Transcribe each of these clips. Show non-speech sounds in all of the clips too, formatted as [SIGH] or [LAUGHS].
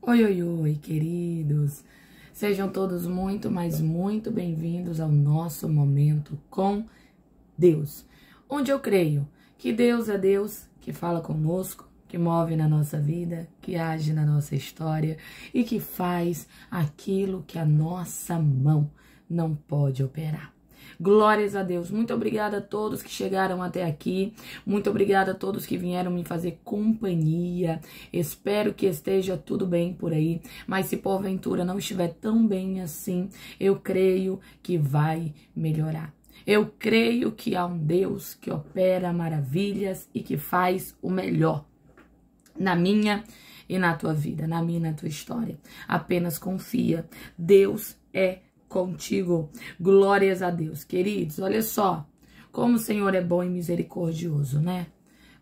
Oi, oi, oi, queridos! Sejam todos muito, mas muito bem-vindos ao nosso momento com Deus, onde eu creio que Deus é Deus que fala conosco, que move na nossa vida, que age na nossa história e que faz aquilo que a nossa mão não pode operar. Glórias a Deus. Muito obrigada a todos que chegaram até aqui. Muito obrigada a todos que vieram me fazer companhia. Espero que esteja tudo bem por aí. Mas se porventura não estiver tão bem assim, eu creio que vai melhorar. Eu creio que há um Deus que opera maravilhas e que faz o melhor na minha e na tua vida, na minha e na tua história. Apenas confia. Deus é contigo. Glórias a Deus. Queridos, olha só como o Senhor é bom e misericordioso, né?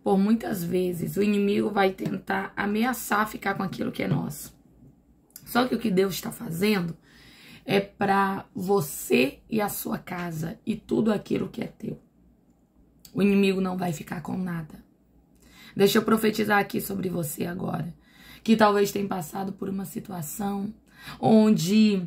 Por muitas vezes o inimigo vai tentar ameaçar ficar com aquilo que é nosso. Só que o que Deus está fazendo é para você e a sua casa e tudo aquilo que é teu. O inimigo não vai ficar com nada. Deixa eu profetizar aqui sobre você agora, que talvez tenha passado por uma situação onde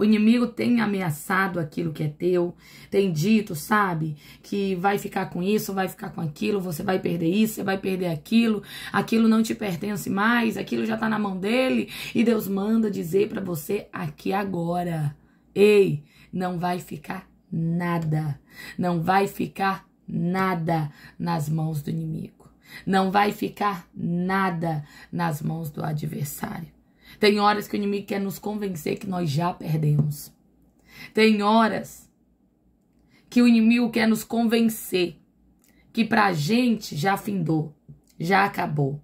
o inimigo tem ameaçado aquilo que é teu, tem dito, sabe, que vai ficar com isso, vai ficar com aquilo, você vai perder isso, você vai perder aquilo, aquilo não te pertence mais, aquilo já tá na mão dele, e Deus manda dizer para você aqui agora: ei, não vai ficar nada, não vai ficar nada nas mãos do inimigo, não vai ficar nada nas mãos do adversário. Tem horas que o inimigo quer nos convencer que nós já perdemos. Tem horas que o inimigo quer nos convencer que pra gente já findou, já acabou.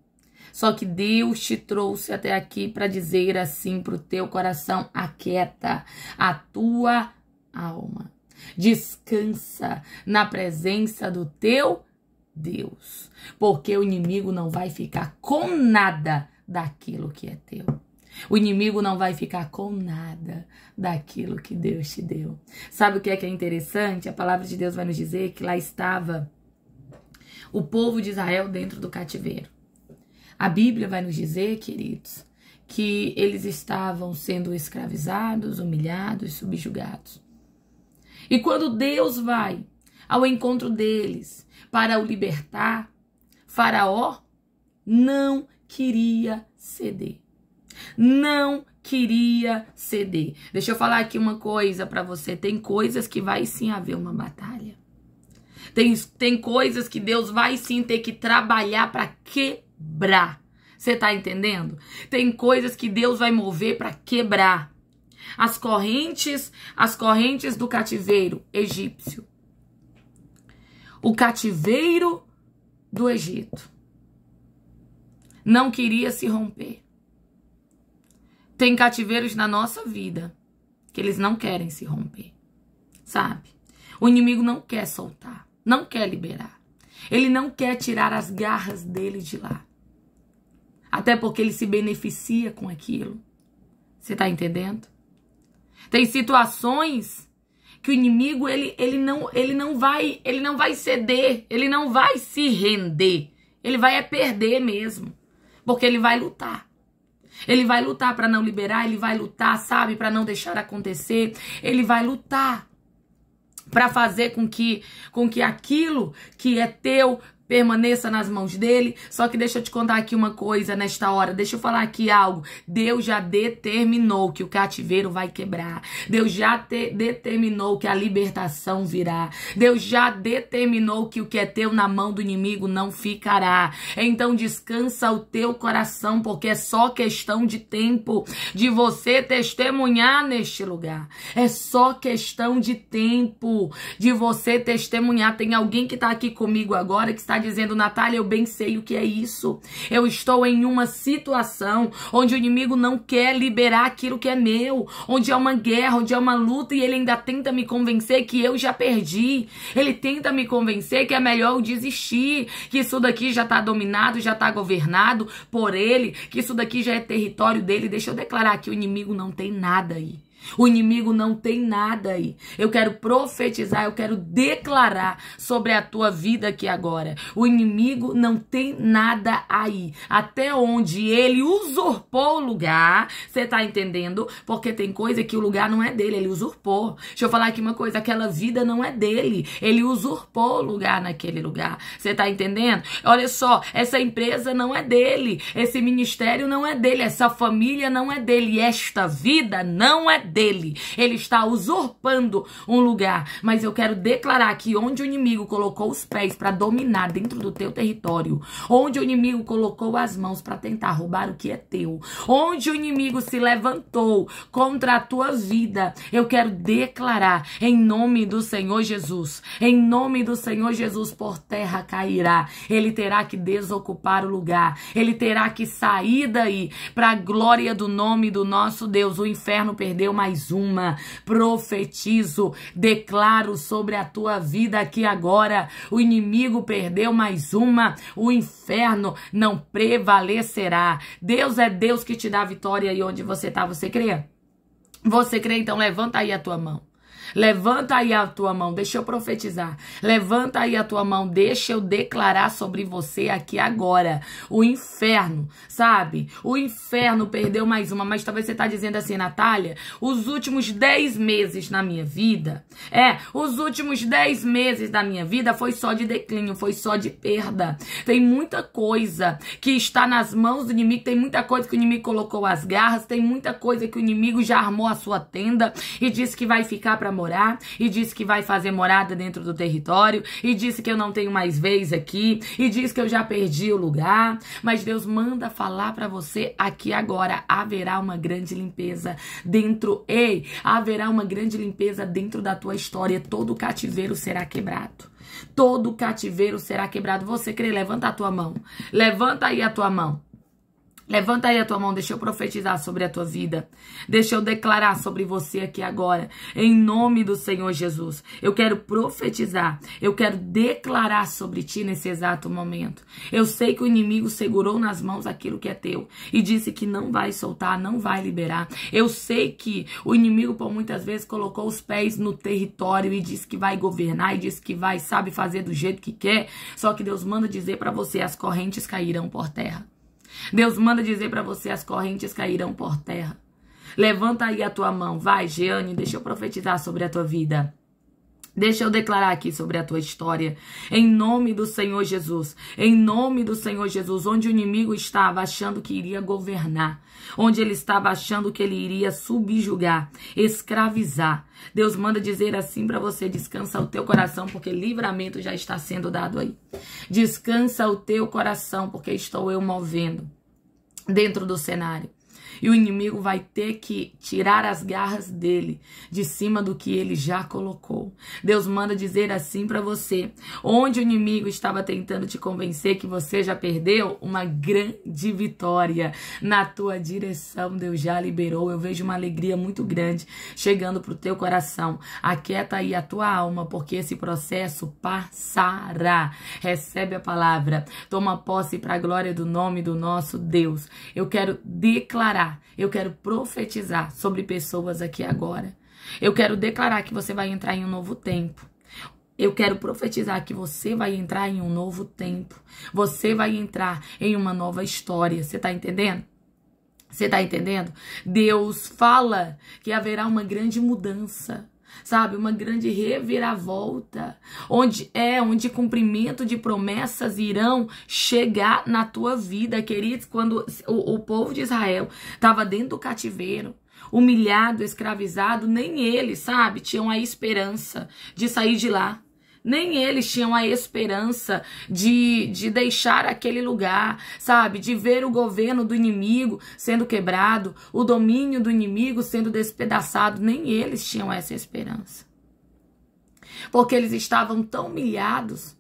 Só que Deus te trouxe até aqui para dizer assim pro teu coração: aquieta a tua alma. Descansa na presença do teu Deus, porque o inimigo não vai ficar com nada daquilo que é teu. O inimigo não vai ficar com nada daquilo que Deus te deu. Sabe o que é que é interessante? A palavra de Deus vai nos dizer que lá estava o povo de Israel dentro do cativeiro. A Bíblia vai nos dizer, queridos, que eles estavam sendo escravizados, humilhados, subjugados. E quando Deus vai ao encontro deles para o libertar, Faraó não queria ceder. Não queria ceder. Deixa eu falar aqui uma coisa para você. Tem coisas que vai sim haver uma batalha. Tem, tem coisas que Deus vai sim ter que trabalhar para quebrar. Você tá entendendo? Tem coisas que Deus vai mover para quebrar. As correntes, as correntes do cativeiro egípcio. O cativeiro do Egito não queria se romper. Tem cativeiros na nossa vida que eles não querem se romper, sabe? O inimigo não quer soltar, não quer liberar. Ele não quer tirar as garras dele de lá. Até porque ele se beneficia com aquilo. Você tá entendendo? Tem situações que o inimigo ele, ele não ele não vai ele não vai ceder, ele não vai se render. Ele vai é perder mesmo, porque ele vai lutar. Ele vai lutar para não liberar, ele vai lutar, sabe, para não deixar acontecer, ele vai lutar para fazer com que com que aquilo que é teu permaneça nas mãos dele. Só que deixa eu te contar aqui uma coisa nesta hora, deixa eu falar aqui algo. Deus já determinou que o cativeiro vai quebrar. Deus já determinou que a libertação virá. Deus já determinou que o que é teu na mão do inimigo não ficará. Então descansa o teu coração, porque é só questão de tempo de você testemunhar neste lugar. É só questão de tempo de você testemunhar. Tem alguém que está aqui comigo agora que está Tá dizendo, Natália, eu bem sei o que é isso. Eu estou em uma situação onde o inimigo não quer liberar aquilo que é meu, onde há é uma guerra, onde há é uma luta e ele ainda tenta me convencer que eu já perdi. Ele tenta me convencer que é melhor eu desistir, que isso daqui já está dominado, já está governado por ele, que isso daqui já é território dele. Deixa eu declarar que o inimigo não tem nada aí. O inimigo não tem nada aí. Eu quero profetizar, eu quero declarar sobre a tua vida aqui agora. O inimigo não tem nada aí. Até onde ele usurpou o lugar, você tá entendendo? Porque tem coisa que o lugar não é dele, ele usurpou. Deixa eu falar aqui uma coisa, aquela vida não é dele. Ele usurpou o lugar naquele lugar. Você tá entendendo? Olha só, essa empresa não é dele, esse ministério não é dele, essa família não é dele, esta vida não é dele dele. Ele está usurpando um lugar. Mas eu quero declarar que onde o inimigo colocou os pés para dominar dentro do teu território, onde o inimigo colocou as mãos para tentar roubar o que é teu, onde o inimigo se levantou contra a tua vida, eu quero declarar em nome do Senhor Jesus, em nome do Senhor Jesus, por terra cairá. Ele terá que desocupar o lugar, ele terá que sair daí para a glória do nome do nosso Deus. O inferno perdeu mais uma. Profetizo, declaro sobre a tua vida aqui agora. O inimigo perdeu mais uma. O inferno não prevalecerá. Deus é Deus que te dá vitória e onde você está, você crê? Você crê, então levanta aí a tua mão. Levanta aí a tua mão, deixa eu profetizar. Levanta aí a tua mão, deixa eu declarar sobre você aqui agora. O inferno, sabe? O inferno perdeu mais uma, mas talvez você tá dizendo assim, Natália, os últimos 10 meses na minha vida, é, os últimos 10 meses da minha vida foi só de declínio, foi só de perda. Tem muita coisa que está nas mãos do inimigo, tem muita coisa que o inimigo colocou as garras, tem muita coisa que o inimigo já armou a sua tenda e disse que vai ficar para morar, e disse que vai fazer morada dentro do território, e disse que eu não tenho mais vez aqui, e disse que eu já perdi o lugar. Mas Deus manda falar para você aqui agora: haverá uma grande limpeza dentro, ei, haverá uma grande limpeza dentro da tua história, todo o cativeiro será quebrado. Todo cativeiro será quebrado. Você crê? Levanta a tua mão. Levanta aí a tua mão. Levanta aí a tua mão, deixa eu profetizar sobre a tua vida. Deixa eu declarar sobre você aqui agora, em nome do Senhor Jesus. Eu quero profetizar, eu quero declarar sobre ti nesse exato momento. Eu sei que o inimigo segurou nas mãos aquilo que é teu e disse que não vai soltar, não vai liberar. Eu sei que o inimigo por muitas vezes colocou os pés no território e disse que vai governar e disse que vai, sabe fazer do jeito que quer. Só que Deus manda dizer para você, as correntes cairão por terra. Deus manda dizer para você: as correntes cairão por terra. Levanta aí a tua mão, vai, Jeane, deixa eu profetizar sobre a tua vida. Deixa eu declarar aqui sobre a tua história. Em nome do Senhor Jesus. Em nome do Senhor Jesus. Onde o inimigo estava achando que iria governar. Onde ele estava achando que ele iria subjugar, escravizar. Deus manda dizer assim para você: descansa o teu coração, porque livramento já está sendo dado aí. Descansa o teu coração, porque estou eu movendo dentro do cenário. E o inimigo vai ter que tirar as garras dele de cima do que ele já colocou. Deus manda dizer assim para você: onde o inimigo estava tentando te convencer que você já perdeu, uma grande vitória na tua direção, Deus já liberou. Eu vejo uma alegria muito grande chegando pro teu coração. Aquieta aí a tua alma, porque esse processo passará. Recebe a palavra. Toma posse para a glória do nome do nosso Deus. Eu quero declarar declarar, eu quero profetizar sobre pessoas aqui agora. Eu quero declarar que você vai entrar em um novo tempo. Eu quero profetizar que você vai entrar em um novo tempo. Você vai entrar em uma nova história. Você tá entendendo? Você tá entendendo? Deus fala que haverá uma grande mudança sabe? Uma grande reviravolta, onde é, onde cumprimento de promessas irão chegar na tua vida, queridos. Quando o, o povo de Israel estava dentro do cativeiro, humilhado, escravizado, nem eles, sabe, tinham a esperança de sair de lá. Nem eles tinham a esperança de, de deixar aquele lugar, sabe? De ver o governo do inimigo sendo quebrado, o domínio do inimigo sendo despedaçado. Nem eles tinham essa esperança. Porque eles estavam tão humilhados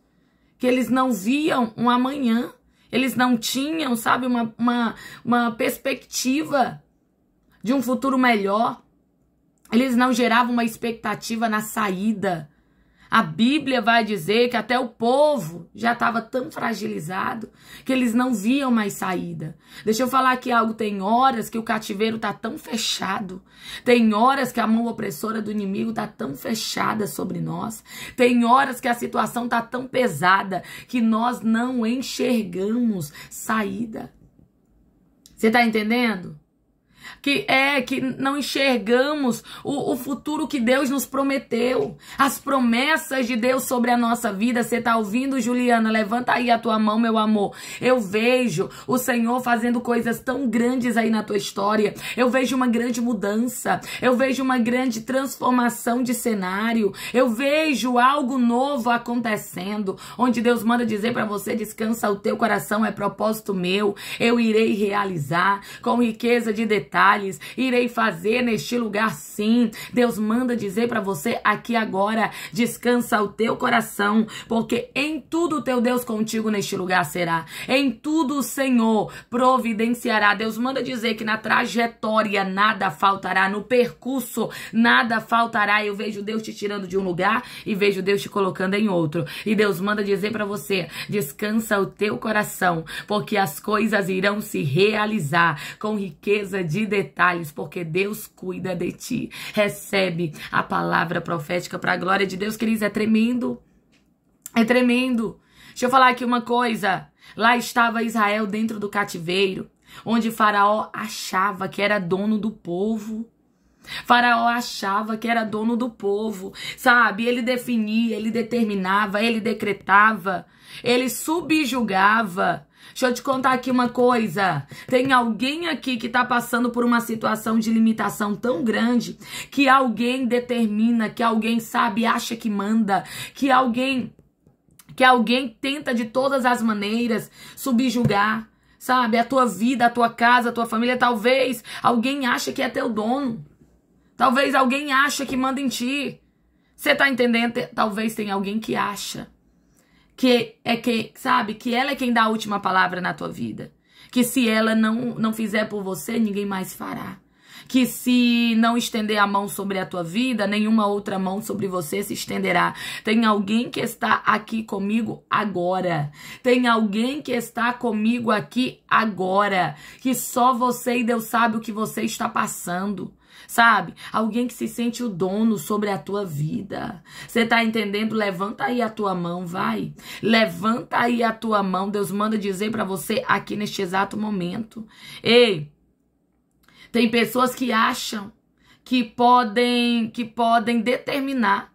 que eles não viam um amanhã. Eles não tinham, sabe, uma, uma, uma perspectiva de um futuro melhor. Eles não geravam uma expectativa na saída a Bíblia vai dizer que até o povo já estava tão fragilizado que eles não viam mais saída. Deixa eu falar aqui algo: tem horas que o cativeiro está tão fechado, tem horas que a mão opressora do inimigo está tão fechada sobre nós, tem horas que a situação está tão pesada que nós não enxergamos saída. Você está entendendo? que é que não enxergamos o, o, futuro que Deus nos prometeu, as promessas de Deus sobre a nossa vida. Você está ouvindo, Juliana? Levanta aí a tua mão, meu amor. Eu vejo o Senhor fazendo coisas tão grandes aí na tua história. Eu vejo uma grande mudança. Eu vejo uma grande transformação de cenário. Eu vejo algo novo acontecendo, onde Deus manda dizer para você: descansa o teu coração, é propósito meu. Eu irei realizar com riqueza de detalhes detalhes irei fazer neste lugar sim. Deus manda dizer para você aqui agora, descansa o teu coração, porque em tudo teu Deus contigo neste lugar será. Em tudo o Senhor providenciará. Deus manda dizer que na trajetória nada faltará, no percurso nada faltará. Eu vejo Deus te tirando de um lugar e vejo Deus te colocando em outro. E Deus manda dizer para você, descansa o teu coração, porque as coisas irão se realizar com riqueza de detalhes, porque Deus cuida de ti. Recebe a palavra profética para a glória de Deus, queridos. É tremendo. É tremendo. Deixa eu falar aqui uma coisa. Lá estava Israel dentro do cativeiro, onde Faraó achava que era dono do povo. Faraó achava que era dono do povo, sabe? Ele definia, ele determinava, ele decretava, ele subjugava. Deixa eu te contar aqui uma coisa. Tem alguém aqui que está passando por uma situação de limitação tão grande que alguém determina, que alguém sabe, acha que manda, que alguém que alguém tenta de todas as maneiras subjugar, sabe? A tua vida, a tua casa, a tua família, talvez alguém acha que é teu dono. Talvez alguém acha que manda em ti. Você está entendendo? Talvez tenha alguém que acha que é quem, sabe, que ela é quem dá a última palavra na tua vida. Que se ela não, não fizer por você, ninguém mais fará. Que se não estender a mão sobre a tua vida, nenhuma outra mão sobre você se estenderá. Tem alguém que está aqui comigo agora. Tem alguém que está comigo aqui agora. Que só você e Deus sabe o que você está passando sabe? Alguém que se sente o dono sobre a tua vida. Você tá entendendo? Levanta aí a tua mão, vai. Levanta aí a tua mão. Deus manda dizer para você aqui neste exato momento. Ei, tem pessoas que acham que podem que podem determinar.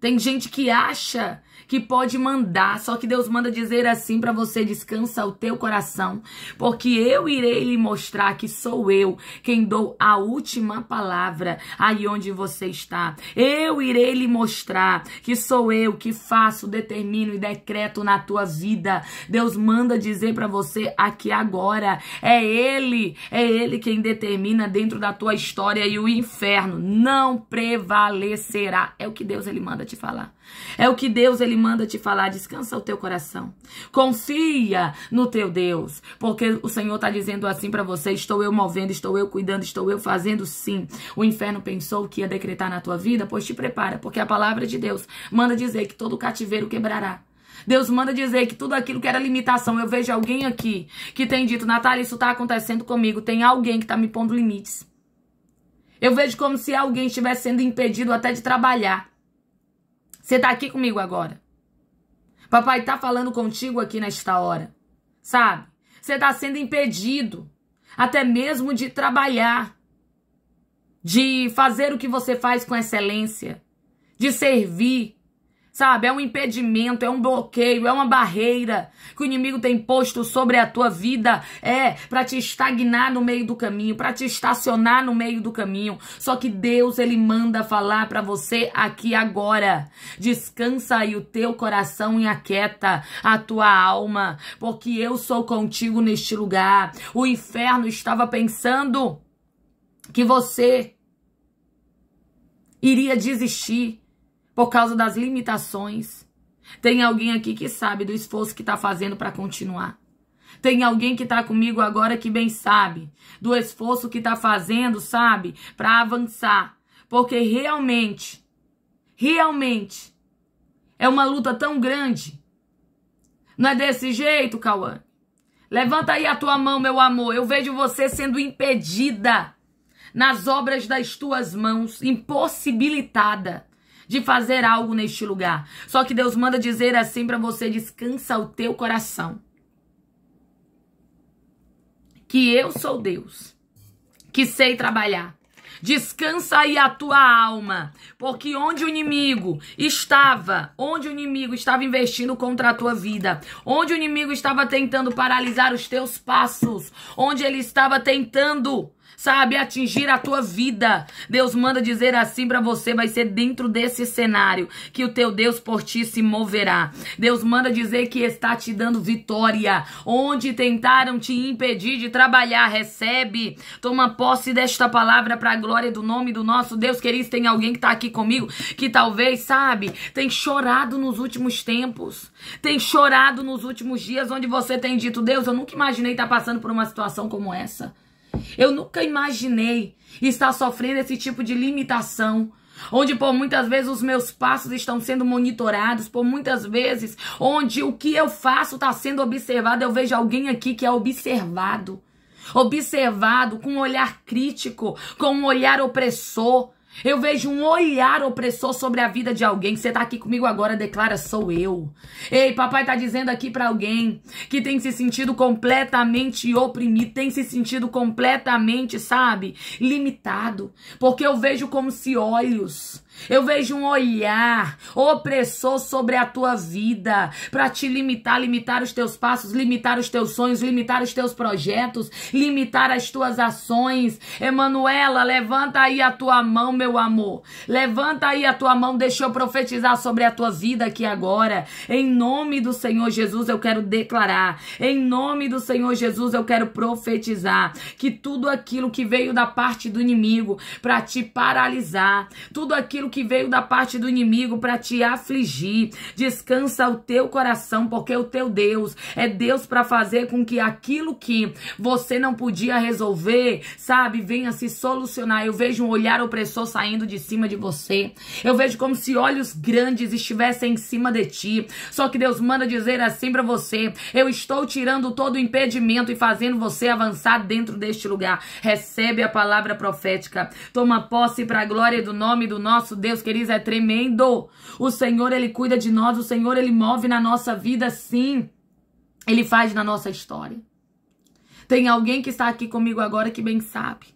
Tem gente que acha que pode mandar, só que Deus manda dizer assim para você: descansa o teu coração, porque eu irei lhe mostrar que sou eu quem dou a última palavra aí onde você está. Eu irei lhe mostrar que sou eu que faço, determino e decreto na tua vida. Deus manda dizer para você aqui agora: é Ele, é Ele quem determina dentro da tua história e o inferno não prevalecerá. É o que Deus ele manda te falar. É o que Deus ele manda te falar, descansa o teu coração. Confia no teu Deus, porque o Senhor está dizendo assim para você, estou eu movendo, estou eu cuidando, estou eu fazendo sim. O inferno pensou que ia decretar na tua vida, pois te prepara, porque a palavra de Deus manda dizer que todo cativeiro quebrará. Deus manda dizer que tudo aquilo que era limitação, eu vejo alguém aqui que tem dito, Natália, isso está acontecendo comigo, tem alguém que está me pondo limites. Eu vejo como se alguém estivesse sendo impedido até de trabalhar você está aqui comigo agora. Papai está falando contigo aqui nesta hora. Sabe? Você está sendo impedido até mesmo de trabalhar, de fazer o que você faz com excelência, de servir, sabe? É um impedimento, é um bloqueio, é uma barreira que o inimigo tem posto sobre a tua vida, é para te estagnar no meio do caminho, para te estacionar no meio do caminho. Só que Deus ele manda falar para você aqui agora. Descansa aí o teu coração e aquieta a tua alma, porque eu sou contigo neste lugar. O inferno estava pensando que você iria desistir por causa das limitações. Tem alguém aqui que sabe do esforço que está fazendo para continuar. Tem alguém que está comigo agora que bem sabe do esforço que está fazendo, sabe, para avançar. Porque realmente, realmente, é uma luta tão grande. Não é desse jeito, Cauã? Levanta aí a tua mão, meu amor. Eu vejo você sendo impedida nas obras das tuas mãos, impossibilitada de fazer algo neste lugar. Só que Deus manda dizer assim para você: descansa o teu coração. Que eu sou Deus, que sei trabalhar. Descansa aí a tua alma, porque onde o inimigo estava, onde o inimigo estava investindo contra a tua vida, onde o inimigo estava tentando paralisar os teus passos, onde ele estava tentando sabe, atingir a tua vida. Deus manda dizer assim para você, vai ser dentro desse cenário que o teu Deus por ti se moverá. Deus manda dizer que está te dando vitória. Onde tentaram te impedir de trabalhar, recebe. Toma posse desta palavra para a glória do nome do nosso Deus querido. Tem alguém que tá aqui comigo que talvez, sabe, tem chorado nos últimos tempos. Tem chorado nos últimos dias onde você tem dito, Deus, eu nunca imaginei estar tá passando por uma situação como essa. Eu nunca imaginei estar sofrendo esse tipo de limitação. Onde por muitas vezes os meus passos estão sendo monitorados, por muitas vezes onde o que eu faço está sendo observado. Eu vejo alguém aqui que é observado. Observado com um olhar crítico, com um olhar opressor. Eu vejo um olhar opressor sobre a vida de alguém. Você tá aqui comigo agora, declara sou eu. Ei, papai tá dizendo aqui para alguém que tem se sentido completamente oprimido, tem se sentido completamente, sabe, limitado, porque eu vejo como se olhos eu vejo um olhar opressor sobre a tua vida para te limitar, limitar os teus passos, limitar os teus sonhos, limitar os teus projetos, limitar as tuas ações. Emanuela, levanta aí a tua mão, meu amor. Levanta aí a tua mão, deixa eu profetizar sobre a tua vida aqui agora. Em nome do Senhor Jesus, eu quero declarar. Em nome do Senhor Jesus, eu quero profetizar que tudo aquilo que veio da parte do inimigo para te paralisar, tudo aquilo aquilo que veio da parte do inimigo para te afligir. Descansa o teu coração, porque o teu Deus é Deus para fazer com que aquilo que você não podia resolver, sabe, venha se solucionar. Eu vejo um olhar opressor saindo de cima de você. Eu vejo como se olhos grandes estivessem em cima de ti. Só que Deus manda dizer assim para você: Eu estou tirando todo o impedimento e fazendo você avançar dentro deste lugar. Recebe a palavra profética. Toma posse para a glória do nome do nosso Deus, queridos, é tremendo. O Senhor, Ele cuida de nós, o Senhor, Ele move na nossa vida, sim. Ele faz na nossa história. Tem alguém que está aqui comigo agora que bem sabe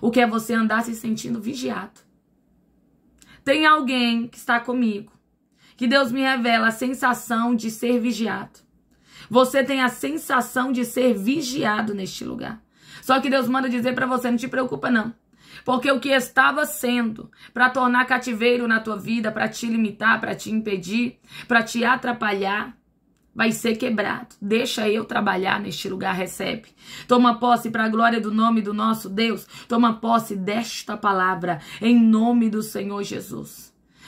o que é você andar se sentindo vigiado. Tem alguém que está comigo que Deus me revela a sensação de ser vigiado. Você tem a sensação de ser vigiado neste lugar. Só que Deus manda dizer para você, não te preocupa não. Porque o que estava sendo para tornar cativeiro na tua vida, para te limitar, para te impedir, para te atrapalhar, vai ser quebrado. Deixa eu trabalhar neste lugar, recebe. Toma posse para a glória do nome do nosso Deus. Toma posse desta palavra em nome do Senhor Jesus.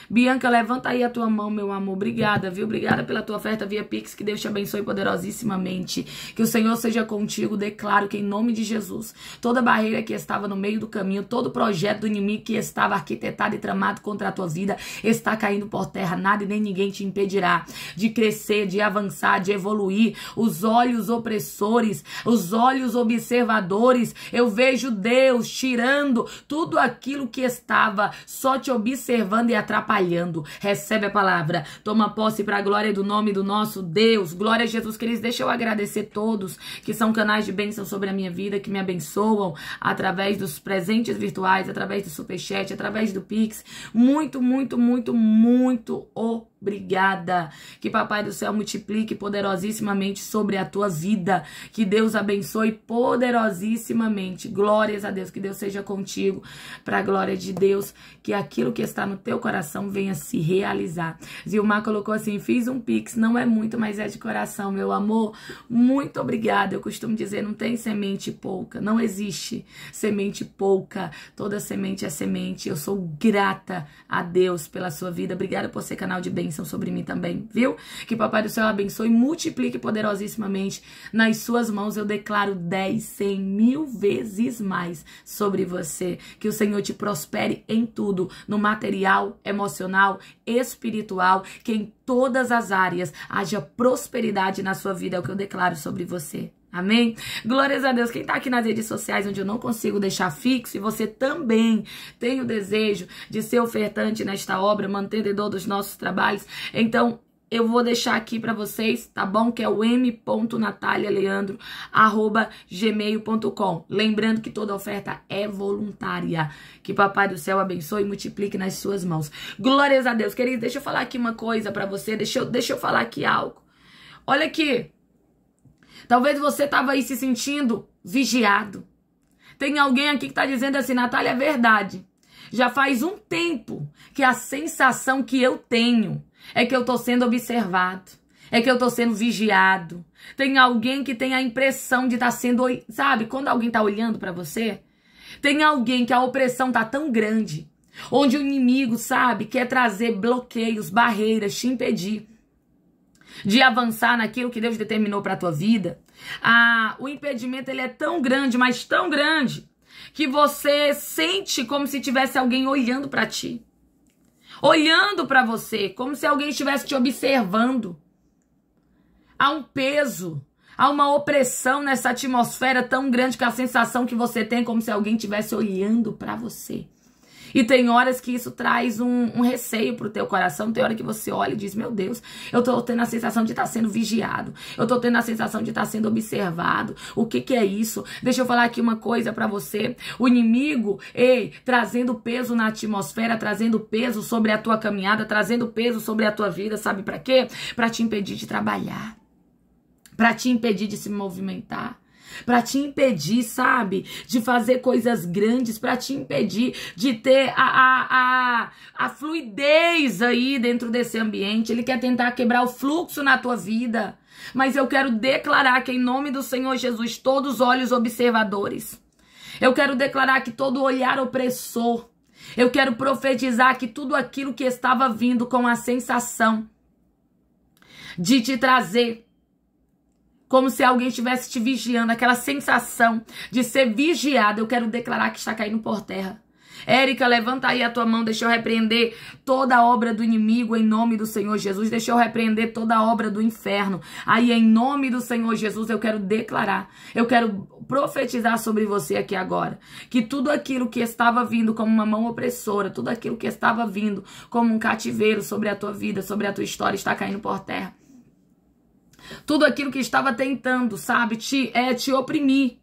Bianca, levanta aí a tua mão, meu amor. Obrigada, viu? Obrigada pela tua oferta via Pix. Que Deus te abençoe poderosíssimamente. Que o Senhor seja contigo. Declaro que, em nome de Jesus, toda barreira que estava no meio do caminho, todo projeto do inimigo que estava arquitetado e tramado contra a tua vida, está caindo por terra. Nada e nem ninguém te impedirá de crescer, de avançar, de evoluir. Os olhos opressores, os olhos observadores, eu vejo Deus tirando tudo aquilo que estava só te observando e atrapalhando trabalhando. Recebe a palavra, toma posse para a glória do nome do nosso Deus. Glória a Jesus Cristo. Deixa eu agradecer todos que são canais de bênção sobre a minha vida, que me abençoam através dos presentes virtuais, através do superchat, através do Pix. Muito, muito, muito, muito obrigado Obrigada. Que Papai do Céu multiplique poderosíssimamente sobre a tua vida. Que Deus abençoe poderosíssimamente. Glórias a Deus. Que Deus seja contigo. Para a glória de Deus. Que aquilo que está no teu coração venha se realizar. Zilmar colocou assim: fiz um pix. Não é muito, mas é de coração, meu amor. Muito obrigada. Eu costumo dizer: não tem semente pouca. Não existe semente pouca. Toda semente é semente. Eu sou grata a Deus pela sua vida. Obrigada por ser canal de bem bênção sobre mim também, viu? Que Papai do Céu abençoe e multiplique poderosíssimamente. Nas suas mãos eu declaro 10, 100 mil vezes mais sobre você. Que o Senhor te prospere em tudo, no material, emocional, espiritual, que em todas as áreas haja prosperidade na sua vida, é o que eu declaro sobre você. Amém? Glórias a Deus. Quem está aqui nas redes sociais, onde eu não consigo deixar fixo, e você também tem o desejo de ser ofertante nesta obra, mantenedor dos nossos trabalhos, então eu vou deixar aqui para vocês, tá bom? Que é o m.natalialeandro@gmail.com. Lembrando que toda oferta é voluntária. Que papai do céu abençoe e multiplique nas suas mãos. Glórias a Deus. Querido, deixa eu falar aqui uma coisa para você. Deixa eu, deixa eu falar aqui algo. Olha aqui. Talvez você estava aí se sentindo vigiado. Tem alguém aqui que está dizendo assim, Natália, é verdade. Já faz um tempo que a sensação que eu tenho é que eu estou sendo observado, é que eu estou sendo vigiado. Tem alguém que tem a impressão de estar tá sendo, sabe, quando alguém está olhando para você, tem alguém que a opressão tá tão grande, onde o inimigo, sabe, quer trazer bloqueios, barreiras, te impedir de avançar naquilo que Deus determinou para a tua vida. Ah, o impedimento ele é tão grande, mas tão grande, que você sente como se tivesse alguém olhando para ti. Olhando para você, como se alguém estivesse te observando. Há um peso, há uma opressão nessa atmosfera tão grande que a sensação que você tem é como se alguém estivesse olhando para você. E tem horas que isso traz um, um receio pro teu coração. Tem hora que você olha e diz: Meu Deus, eu tô tendo a sensação de estar tá sendo vigiado. Eu tô tendo a sensação de estar tá sendo observado. O que que é isso? Deixa eu falar aqui uma coisa para você. O inimigo, ei, trazendo peso na atmosfera, trazendo peso sobre a tua caminhada, trazendo peso sobre a tua vida, sabe para quê? Para te impedir de trabalhar. Para te impedir de se movimentar para te impedir, sabe, de fazer coisas grandes, para te impedir de ter a, a, a, a fluidez aí dentro desse ambiente. Ele quer tentar quebrar o fluxo na tua vida. Mas eu quero declarar que, em nome do Senhor Jesus, todos os olhos observadores. Eu quero declarar que todo olhar opressor. Eu quero profetizar que tudo aquilo que estava vindo com a sensação de te trazer como se alguém estivesse te vigiando, aquela sensação de ser vigiada. Eu quero declarar que está caindo por terra. Érica, levanta aí a tua mão, deixa eu repreender toda a obra do inimigo em nome do Senhor Jesus, deixa eu repreender toda a obra do inferno. Aí em nome do Senhor Jesus eu quero declarar, eu quero profetizar sobre você aqui agora, que tudo aquilo que estava vindo como uma mão opressora, tudo aquilo que estava vindo como um cativeiro sobre a tua vida, sobre a tua história está caindo por terra. Tudo aquilo que estava tentando, sabe, te, é, te oprimir.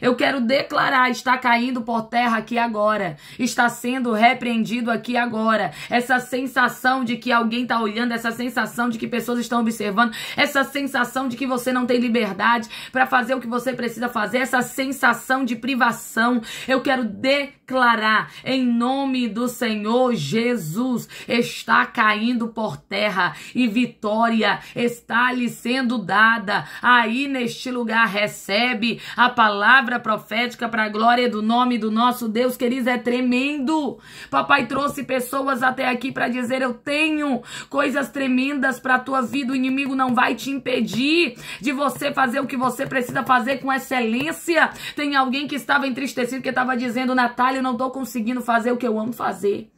Eu quero declarar: está caindo por terra aqui agora, está sendo repreendido aqui agora. Essa sensação de que alguém está olhando, essa sensação de que pessoas estão observando, essa sensação de que você não tem liberdade para fazer o que você precisa fazer, essa sensação de privação. Eu quero declarar declarar em nome do Senhor Jesus está caindo por terra e vitória está lhe sendo dada. Aí neste lugar recebe a palavra profética para a glória do nome do nosso Deus, queridos, é tremendo. Papai trouxe pessoas até aqui para dizer eu tenho coisas tremendas para tua vida, o inimigo não vai te impedir de você fazer o que você precisa fazer com excelência. Tem alguém que estava entristecido que estava dizendo, Natália, eu não estou conseguindo fazer o que eu amo fazer.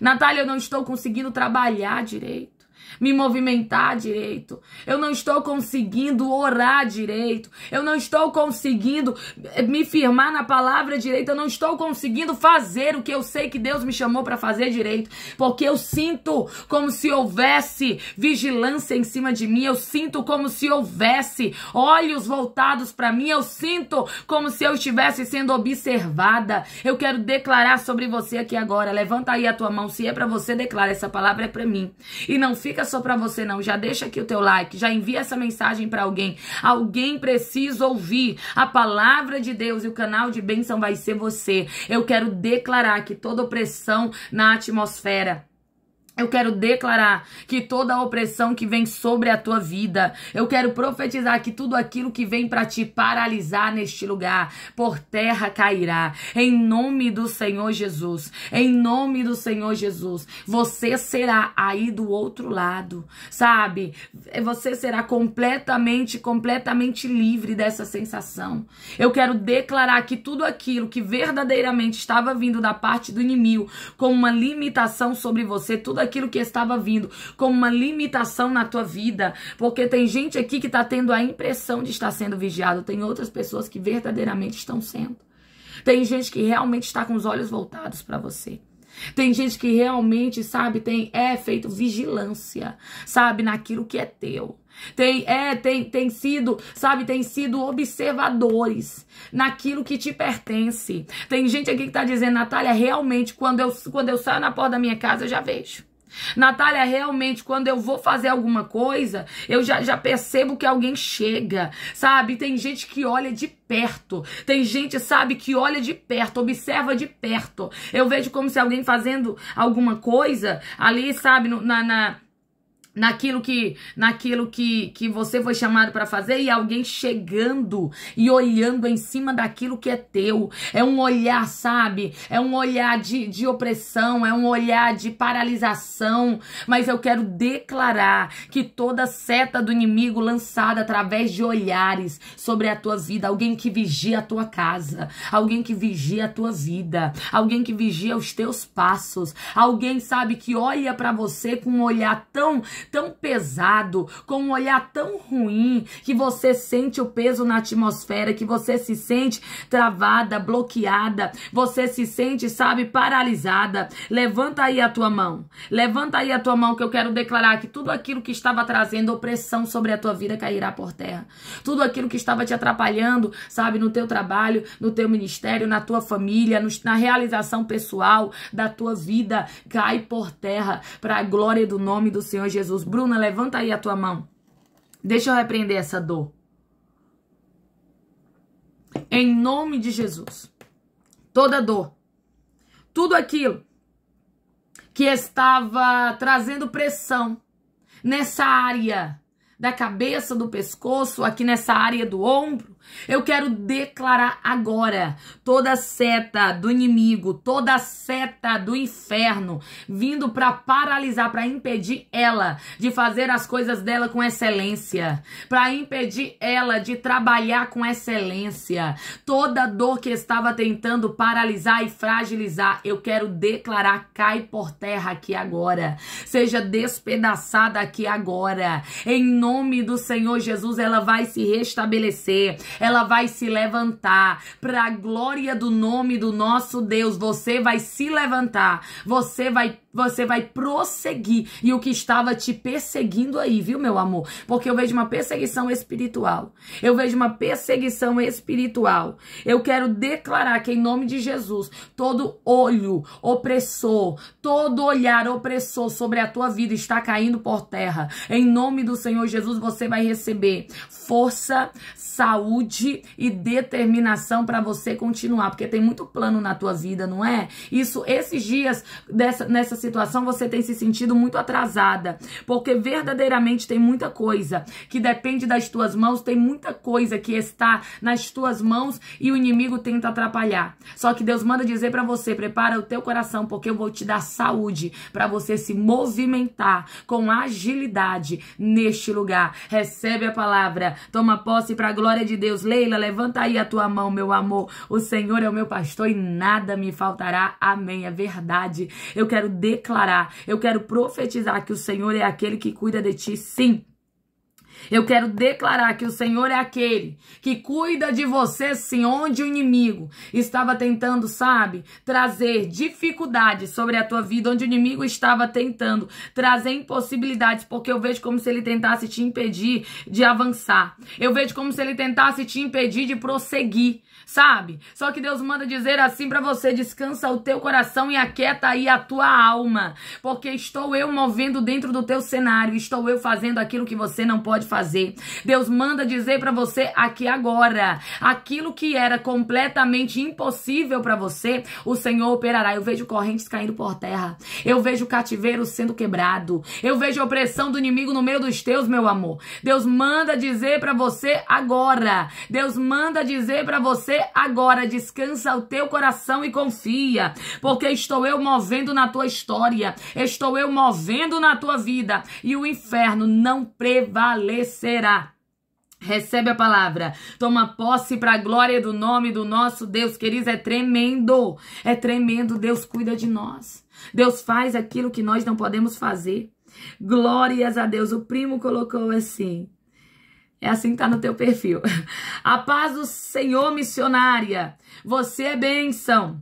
Natália, eu não estou conseguindo trabalhar direito me movimentar direito, eu não estou conseguindo orar direito, eu não estou conseguindo eh, me firmar na palavra direito, eu não estou conseguindo fazer o que eu sei que Deus me chamou para fazer direito, porque eu sinto como se houvesse vigilância em cima de mim, eu sinto como se houvesse olhos voltados para mim, eu sinto como se eu estivesse sendo observada. Eu quero declarar sobre você aqui agora. Levanta aí a tua mão, se é para você, declara essa palavra é para mim. E não fica fica só para você não, já deixa aqui o teu like, já envia essa mensagem para alguém. Alguém precisa ouvir a palavra de Deus e o canal de bênção vai ser você. Eu quero declarar que toda opressão na atmosfera eu quero declarar que toda a opressão que vem sobre a tua vida, eu quero profetizar que tudo aquilo que vem para te paralisar neste lugar, por terra cairá. Em nome do Senhor Jesus. Em nome do Senhor Jesus. Você será aí do outro lado, sabe? Você será completamente, completamente livre dessa sensação. Eu quero declarar que tudo aquilo que verdadeiramente estava vindo da parte do inimigo, com uma limitação sobre você, tudo aquilo que estava vindo como uma limitação na tua vida, porque tem gente aqui que está tendo a impressão de estar sendo vigiado, tem outras pessoas que verdadeiramente estão sendo. Tem gente que realmente está com os olhos voltados para você. Tem gente que realmente, sabe, tem é feito vigilância, sabe, naquilo que é teu. Tem é tem tem sido, sabe, tem sido observadores naquilo que te pertence. Tem gente aqui que tá dizendo, Natália, realmente quando eu quando eu saio na porta da minha casa, eu já vejo. Natália, realmente, quando eu vou fazer alguma coisa, eu já, já percebo que alguém chega, sabe? Tem gente que olha de perto, tem gente, sabe, que olha de perto, observa de perto. Eu vejo como se alguém fazendo alguma coisa ali, sabe, no, na, na naquilo que naquilo que, que você foi chamado para fazer e alguém chegando e olhando em cima daquilo que é teu. É um olhar, sabe? É um olhar de, de opressão, é um olhar de paralisação, mas eu quero declarar que toda seta do inimigo lançada através de olhares sobre a tua vida, alguém que vigia a tua casa, alguém que vigia a tua vida, alguém que vigia os teus passos, alguém sabe que olha para você com um olhar tão tão pesado, com um olhar tão ruim, que você sente o peso na atmosfera, que você se sente travada, bloqueada, você se sente, sabe, paralisada. Levanta aí a tua mão. Levanta aí a tua mão que eu quero declarar que tudo aquilo que estava trazendo opressão sobre a tua vida cairá por terra. Tudo aquilo que estava te atrapalhando, sabe, no teu trabalho, no teu ministério, na tua família, no, na realização pessoal da tua vida, cai por terra para a glória do nome do Senhor Jesus. Jesus. Bruna, levanta aí a tua mão. Deixa eu repreender essa dor. Em nome de Jesus. Toda dor. Tudo aquilo que estava trazendo pressão nessa área da cabeça, do pescoço, aqui nessa área do ombro, eu quero declarar agora toda seta do inimigo, toda seta do inferno vindo para paralisar, para impedir ela de fazer as coisas dela com excelência, para impedir ela de trabalhar com excelência. Toda dor que estava tentando paralisar e fragilizar, eu quero declarar cai por terra aqui agora. Seja despedaçada aqui agora. Em nome do Senhor Jesus, ela vai se restabelecer ela vai se levantar. Para a glória do nome do nosso Deus, você vai se levantar. Você vai você vai prosseguir e o que estava te perseguindo aí, viu, meu amor? Porque eu vejo uma perseguição espiritual. Eu vejo uma perseguição espiritual. Eu quero declarar que em nome de Jesus, todo olho opressor, todo olhar opressor sobre a tua vida está caindo por terra. Em nome do Senhor Jesus, você vai receber força, saúde e determinação para você continuar, porque tem muito plano na tua vida, não é? Isso, esses dias dessa, nessa situação você tem se sentido muito atrasada, porque verdadeiramente tem muita coisa que depende das tuas mãos, tem muita coisa que está nas tuas mãos e o inimigo tenta atrapalhar. Só que Deus manda dizer para você, prepara o teu coração, porque eu vou te dar saúde para você se movimentar com agilidade neste lugar. Recebe a palavra, toma posse para glória Glória de Deus. Leila, levanta aí a tua mão, meu amor. O Senhor é o meu pastor e nada me faltará. Amém. É verdade. Eu quero declarar, eu quero profetizar que o Senhor é aquele que cuida de ti. Sim, eu quero declarar que o Senhor é aquele que cuida de você, sim, onde o inimigo estava tentando, sabe, trazer dificuldade sobre a tua vida, onde o inimigo estava tentando trazer impossibilidades, porque eu vejo como se ele tentasse te impedir de avançar. Eu vejo como se ele tentasse te impedir de prosseguir sabe? Só que Deus manda dizer assim para você: descansa o teu coração e aquieta aí a tua alma, porque estou eu movendo dentro do teu cenário, estou eu fazendo aquilo que você não pode fazer. Deus manda dizer para você aqui agora, aquilo que era completamente impossível para você, o Senhor operará. Eu vejo correntes caindo por terra. Eu vejo cativeiro sendo quebrado. Eu vejo a opressão do inimigo no meio dos teus, meu amor. Deus manda dizer para você agora. Deus manda dizer para você agora descansa o teu coração e confia, porque estou eu movendo na tua história, estou eu movendo na tua vida e o inferno não prevalecerá. Recebe a palavra, toma posse para a glória do nome do nosso Deus, queridos. É tremendo, é tremendo. Deus cuida de nós, Deus faz aquilo que nós não podemos fazer. Glórias a Deus. O primo colocou assim: é assim que tá no teu perfil. [LAUGHS] A paz do Senhor missionária. Você é bênção.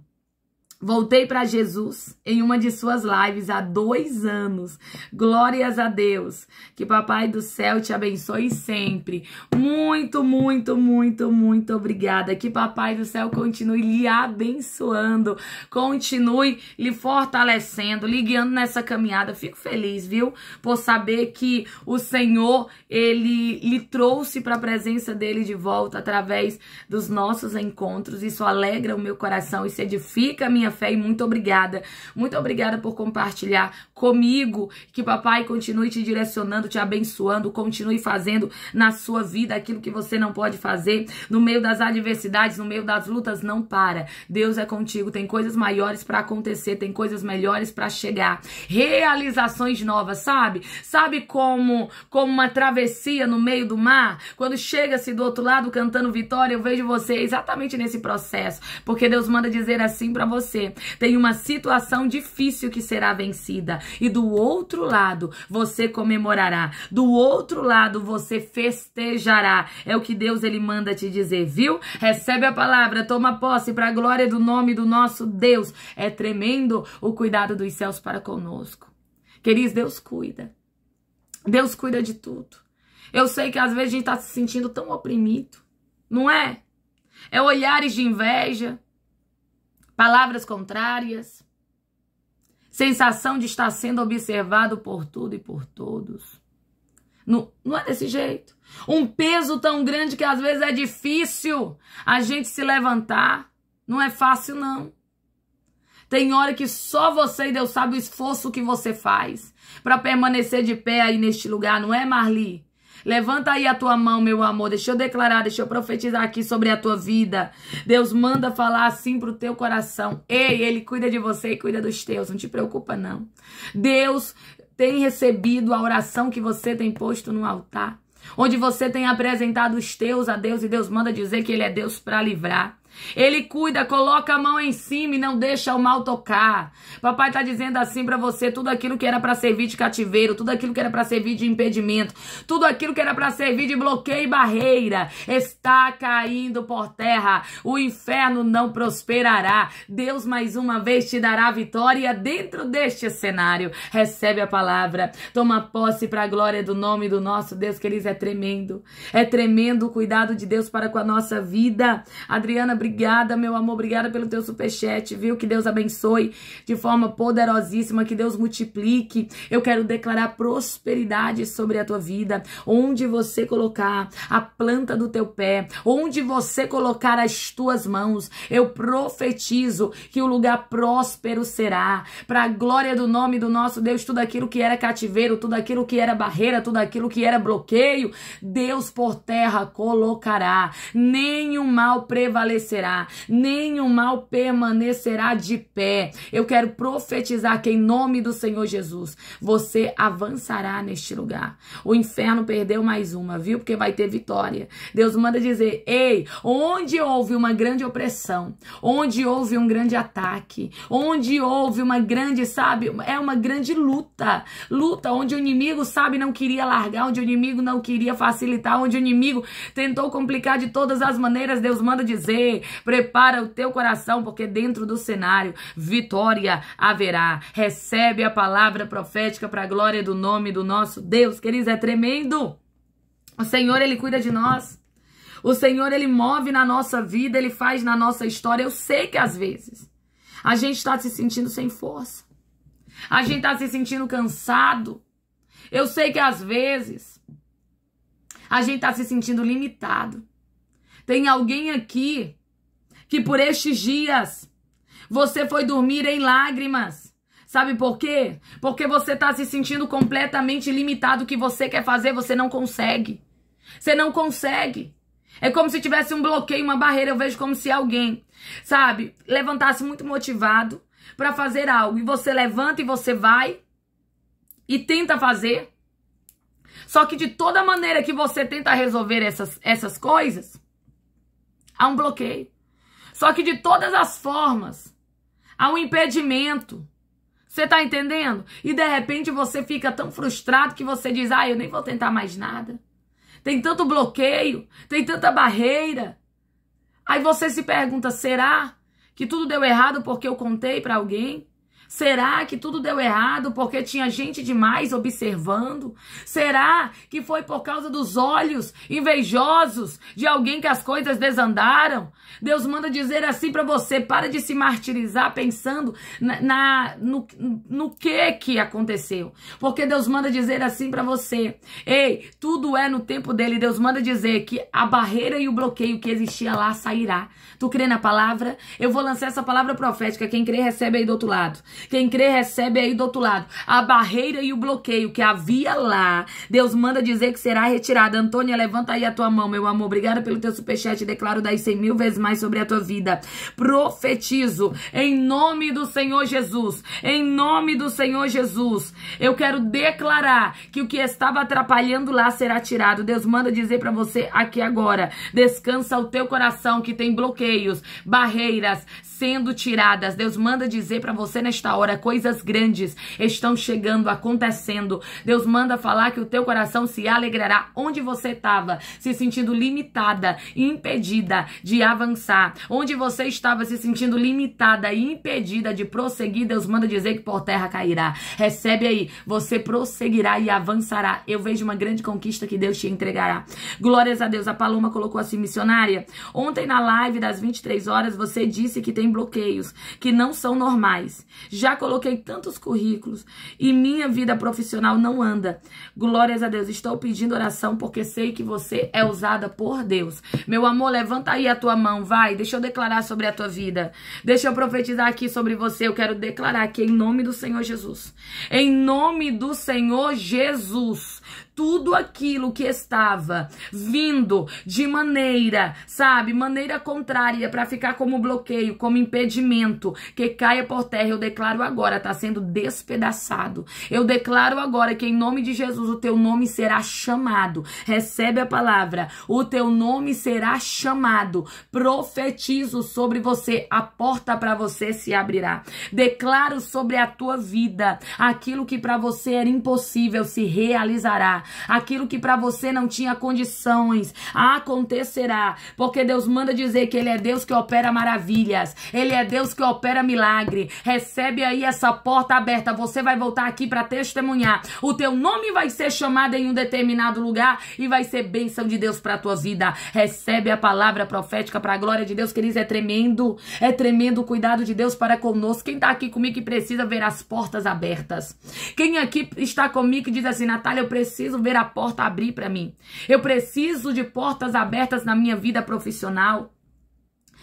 Voltei para Jesus em uma de suas lives há dois anos. Glórias a Deus. Que Papai do Céu te abençoe sempre. Muito, muito, muito, muito obrigada. Que Papai do Céu continue lhe abençoando. Continue lhe fortalecendo, lhe guiando nessa caminhada. Fico feliz, viu? Por saber que o Senhor, Ele lhe trouxe para a presença dEle de volta através dos nossos encontros. Isso alegra o meu coração, isso edifica a minha minha fé e muito obrigada. Muito obrigada por compartilhar comigo. Que papai continue te direcionando, te abençoando, continue fazendo na sua vida aquilo que você não pode fazer. No meio das adversidades, no meio das lutas, não para. Deus é contigo. Tem coisas maiores para acontecer, tem coisas melhores para chegar. Realizações novas, sabe? Sabe como como uma travessia no meio do mar, quando chega-se do outro lado cantando vitória, eu vejo você exatamente nesse processo, porque Deus manda dizer assim para você você tem uma situação difícil que será vencida. E do outro lado, você comemorará. Do outro lado, você festejará. É o que Deus ele manda te dizer, viu? Recebe a palavra, toma posse para a glória do nome do nosso Deus. É tremendo o cuidado dos céus para conosco. Queridos, Deus cuida. Deus cuida de tudo. Eu sei que às vezes a gente está se sentindo tão oprimido, não é? É olhares de inveja, palavras contrárias, sensação de estar sendo observado por tudo e por todos. Não, não é desse jeito. Um peso tão grande que às vezes é difícil a gente se levantar. Não é fácil, não. Tem hora que só você e Deus sabe o esforço que você faz para permanecer de pé aí neste lugar, não é, Marli? Levanta aí a tua mão, meu amor. Deixa eu declarar, deixa eu profetizar aqui sobre a tua vida. Deus manda falar assim pro teu coração. Ei, ele cuida de você e cuida dos teus. Não te preocupa, não. Deus tem recebido a oração que você tem posto no altar onde você tem apresentado os teus a Deus e Deus manda dizer que Ele é Deus para livrar. Ele cuida, coloca a mão em cima e não deixa o mal tocar. Papai está dizendo assim para você, tudo aquilo que era para servir de cativeiro, tudo aquilo que era para servir de impedimento, tudo aquilo que era para servir de bloqueio e barreira, está caindo por terra. O inferno não prosperará. Deus mais uma vez te dará vitória dentro deste cenário. Recebe a palavra. Toma posse para a glória do nome do nosso Deus, que eles é tremendo. É tremendo o cuidado de Deus para com a nossa vida. Adriana Obrigada, meu amor. Obrigada pelo teu superchat, viu? Que Deus abençoe de forma poderosíssima. Que Deus multiplique. Eu quero declarar prosperidade sobre a tua vida. Onde você colocar a planta do teu pé, onde você colocar as tuas mãos, eu profetizo que o lugar próspero será. Para a glória do nome do nosso Deus, tudo aquilo que era cativeiro, tudo aquilo que era barreira, tudo aquilo que era bloqueio, Deus por terra colocará. Nenhum mal prevalecerá acontecerá, nenhum mal permanecerá de pé. Eu quero profetizar que, em nome do Senhor Jesus, você avançará neste lugar. O inferno perdeu mais uma, viu? Porque vai ter vitória. Deus manda dizer: ei, onde houve uma grande opressão, onde houve um grande ataque, onde houve uma grande, sabe, é uma grande luta. Luta onde o inimigo, sabe, não queria largar, onde o inimigo não queria facilitar, onde o inimigo tentou complicar de todas as maneiras, Deus manda dizer: Prepara o teu coração, porque dentro do cenário vitória haverá. Recebe a palavra profética para a glória do nome do nosso Deus. Queridos, é tremendo. O Senhor, Ele cuida de nós. O Senhor, Ele move na nossa vida, Ele faz na nossa história. Eu sei que às vezes a gente está se sentindo sem força. A gente está se sentindo cansado. Eu sei que às vezes a gente está se sentindo limitado. Tem alguém aqui que por estes dias você foi dormir em lágrimas. Sabe por quê? Porque você está se sentindo completamente limitado. O que você quer fazer, você não consegue. Você não consegue. É como se tivesse um bloqueio, uma barreira. Eu vejo como se alguém, sabe, levantasse muito motivado para fazer algo. E você levanta e você vai e tenta fazer. Só que de toda maneira que você tenta resolver essas, essas coisas, há um bloqueio. Só que de todas as formas, há um impedimento. Você tá entendendo? E de repente você fica tão frustrado que você diz: ah, eu nem vou tentar mais nada. Tem tanto bloqueio, tem tanta barreira. Aí você se pergunta: será que tudo deu errado porque eu contei para alguém? Será que tudo deu errado porque tinha gente demais observando? Será que foi por causa dos olhos invejosos de alguém que as coisas desandaram? Deus manda dizer assim para você: para de se martirizar pensando na, na no, no que que aconteceu. Porque Deus manda dizer assim para você: ei, tudo é no tempo dele. Deus manda dizer que a barreira e o bloqueio que existia lá sairá. Tu crê na palavra? Eu vou lançar essa palavra profética. Quem crê, recebe aí do outro lado. Quem crê recebe aí do outro lado. A barreira e o bloqueio que havia lá, Deus manda dizer que será retirada. Antônia, levanta aí a tua mão, meu amor. Obrigada pelo teu superchat. Declaro daí cem mil vezes mais sobre a tua vida. Profetizo em nome do Senhor Jesus. Em nome do Senhor Jesus. Eu quero declarar que o que estava atrapalhando lá será tirado. Deus manda dizer para você aqui agora. Descansa o teu coração que tem bloqueios, barreiras, sendo tiradas. Deus manda dizer para você nesta hora: coisas grandes estão chegando, acontecendo. Deus manda falar que o teu coração se alegrará onde você estava, se sentindo limitada impedida de avançar. Onde você estava se sentindo limitada e impedida de prosseguir, Deus manda dizer que por terra cairá. Recebe aí, você prosseguirá e avançará. Eu vejo uma grande conquista que Deus te entregará. Glórias a Deus. A Paloma colocou assim, missionária. Ontem na live das 23 horas você disse que tem tem bloqueios que não são normais. Já coloquei tantos currículos e minha vida profissional não anda. Glórias a Deus, estou pedindo oração porque sei que você é usada por Deus. Meu amor, levanta aí a tua mão, vai. Deixa eu declarar sobre a tua vida. Deixa eu profetizar aqui sobre você. Eu quero declarar aqui em nome do Senhor Jesus. Em nome do Senhor Jesus tudo aquilo que estava vindo de maneira, sabe, maneira contrária para ficar como bloqueio, como impedimento, que caia por terra, eu declaro agora, tá sendo despedaçado. Eu declaro agora que em nome de Jesus o teu nome será chamado. Recebe a palavra. O teu nome será chamado. Profetizo sobre você, a porta para você se abrirá. Declaro sobre a tua vida aquilo que para você era impossível se realizará Aquilo que para você não tinha condições acontecerá, porque Deus manda dizer que ele é Deus que opera maravilhas. Ele é Deus que opera milagre. Recebe aí essa porta aberta. Você vai voltar aqui para testemunhar. O teu nome vai ser chamado em um determinado lugar e vai ser bênção de Deus para tua vida. Recebe a palavra profética para a glória de Deus, queridos, é tremendo. É tremendo o cuidado de Deus para conosco. Quem está aqui comigo que precisa ver as portas abertas. Quem aqui está comigo que diz assim, Natália, eu preciso preciso ver a porta abrir para mim. Eu preciso de portas abertas na minha vida profissional,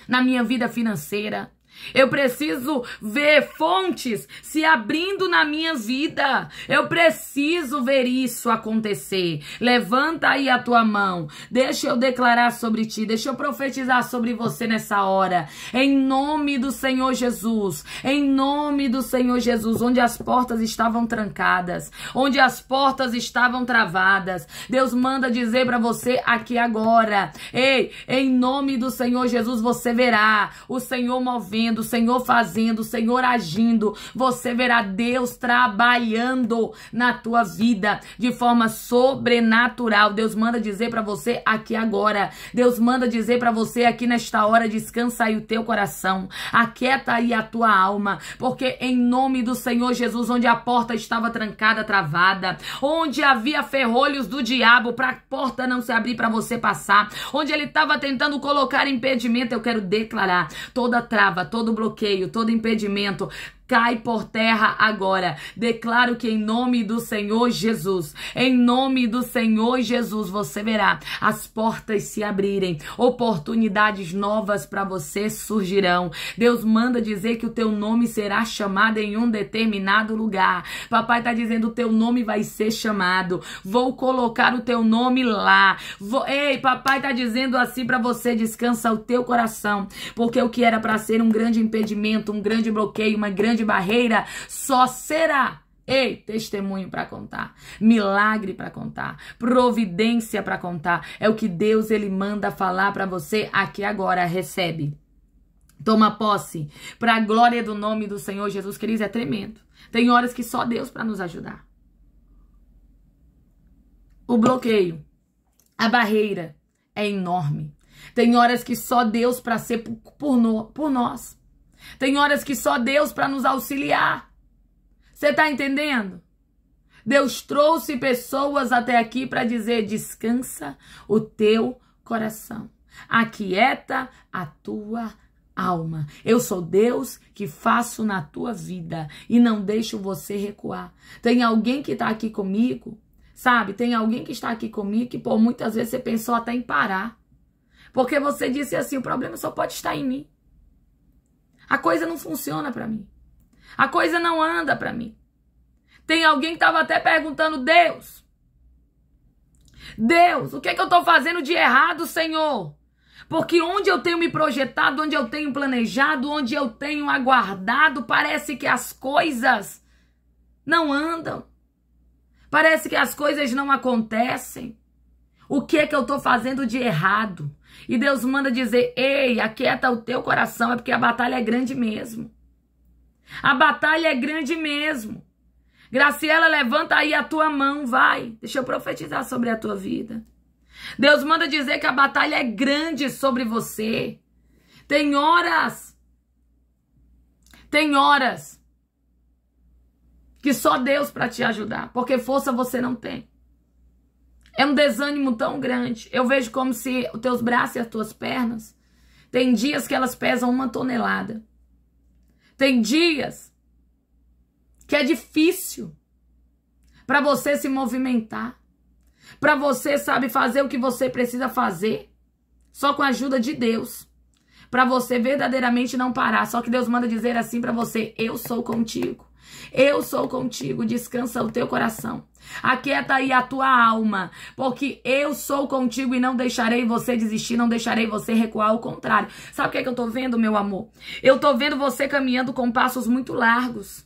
na minha vida financeira, eu preciso ver fontes se abrindo na minha vida. Eu preciso ver isso acontecer. Levanta aí a tua mão. Deixa eu declarar sobre ti. Deixa eu profetizar sobre você nessa hora. Em nome do Senhor Jesus. Em nome do Senhor Jesus. Onde as portas estavam trancadas. Onde as portas estavam travadas. Deus manda dizer para você aqui agora. Ei, em nome do Senhor Jesus você verá o Senhor movendo o Senhor fazendo, o Senhor agindo. Você verá Deus trabalhando na tua vida de forma sobrenatural. Deus manda dizer para você aqui agora. Deus manda dizer para você aqui nesta hora, descansa aí o teu coração. Aquieta aí a tua alma, porque em nome do Senhor Jesus, onde a porta estava trancada, travada, onde havia ferrolhos do diabo para a porta não se abrir para você passar, onde ele estava tentando colocar impedimento, eu quero declarar toda trava, todo bloqueio, todo impedimento, cai por terra agora. Declaro que em nome do Senhor Jesus, em nome do Senhor Jesus, você verá as portas se abrirem, oportunidades novas para você surgirão. Deus manda dizer que o teu nome será chamado em um determinado lugar. Papai está dizendo: o teu nome vai ser chamado. Vou colocar o teu nome lá. Vou... Ei, papai está dizendo assim para você: descansa o teu coração, porque o que era para ser um grande impedimento, um grande bloqueio, uma grande de barreira, só será Ei, testemunho para contar, milagre para contar, providência para contar. É o que Deus ele manda falar para você aqui agora, recebe. Toma posse para a glória do nome do Senhor Jesus Cristo, é tremendo. Tem horas que só Deus para nos ajudar. O bloqueio, a barreira é enorme. Tem horas que só Deus para ser por, no, por nós. Tem horas que só Deus para nos auxiliar. Você está entendendo? Deus trouxe pessoas até aqui para dizer: descansa o teu coração, aquieta a tua alma. Eu sou Deus que faço na tua vida e não deixo você recuar. Tem alguém que está aqui comigo, sabe? Tem alguém que está aqui comigo que por muitas vezes você pensou até em parar. Porque você disse assim: o problema só pode estar em mim. A coisa não funciona para mim. A coisa não anda para mim. Tem alguém que estava até perguntando: Deus, Deus, o que, é que eu estou fazendo de errado, Senhor? Porque onde eu tenho me projetado, onde eu tenho planejado, onde eu tenho aguardado, parece que as coisas não andam. Parece que as coisas não acontecem. O que é que eu estou fazendo de errado? E Deus manda dizer: ei, aquieta o teu coração, é porque a batalha é grande mesmo. A batalha é grande mesmo. Graciela, levanta aí a tua mão, vai. Deixa eu profetizar sobre a tua vida. Deus manda dizer que a batalha é grande sobre você. Tem horas. Tem horas. Que só Deus para te ajudar, porque força você não tem. É um desânimo tão grande. Eu vejo como se os teus braços e as tuas pernas. Tem dias que elas pesam uma tonelada. Tem dias que é difícil para você se movimentar, para você sabe fazer o que você precisa fazer, só com a ajuda de Deus, para você verdadeiramente não parar. Só que Deus manda dizer assim para você: eu sou contigo. Eu sou contigo, descansa o teu coração. Aquieta aí a tua alma, porque eu sou contigo e não deixarei você desistir, não deixarei você recuar, ao contrário. Sabe o que, é que eu tô vendo, meu amor? Eu tô vendo você caminhando com passos muito largos.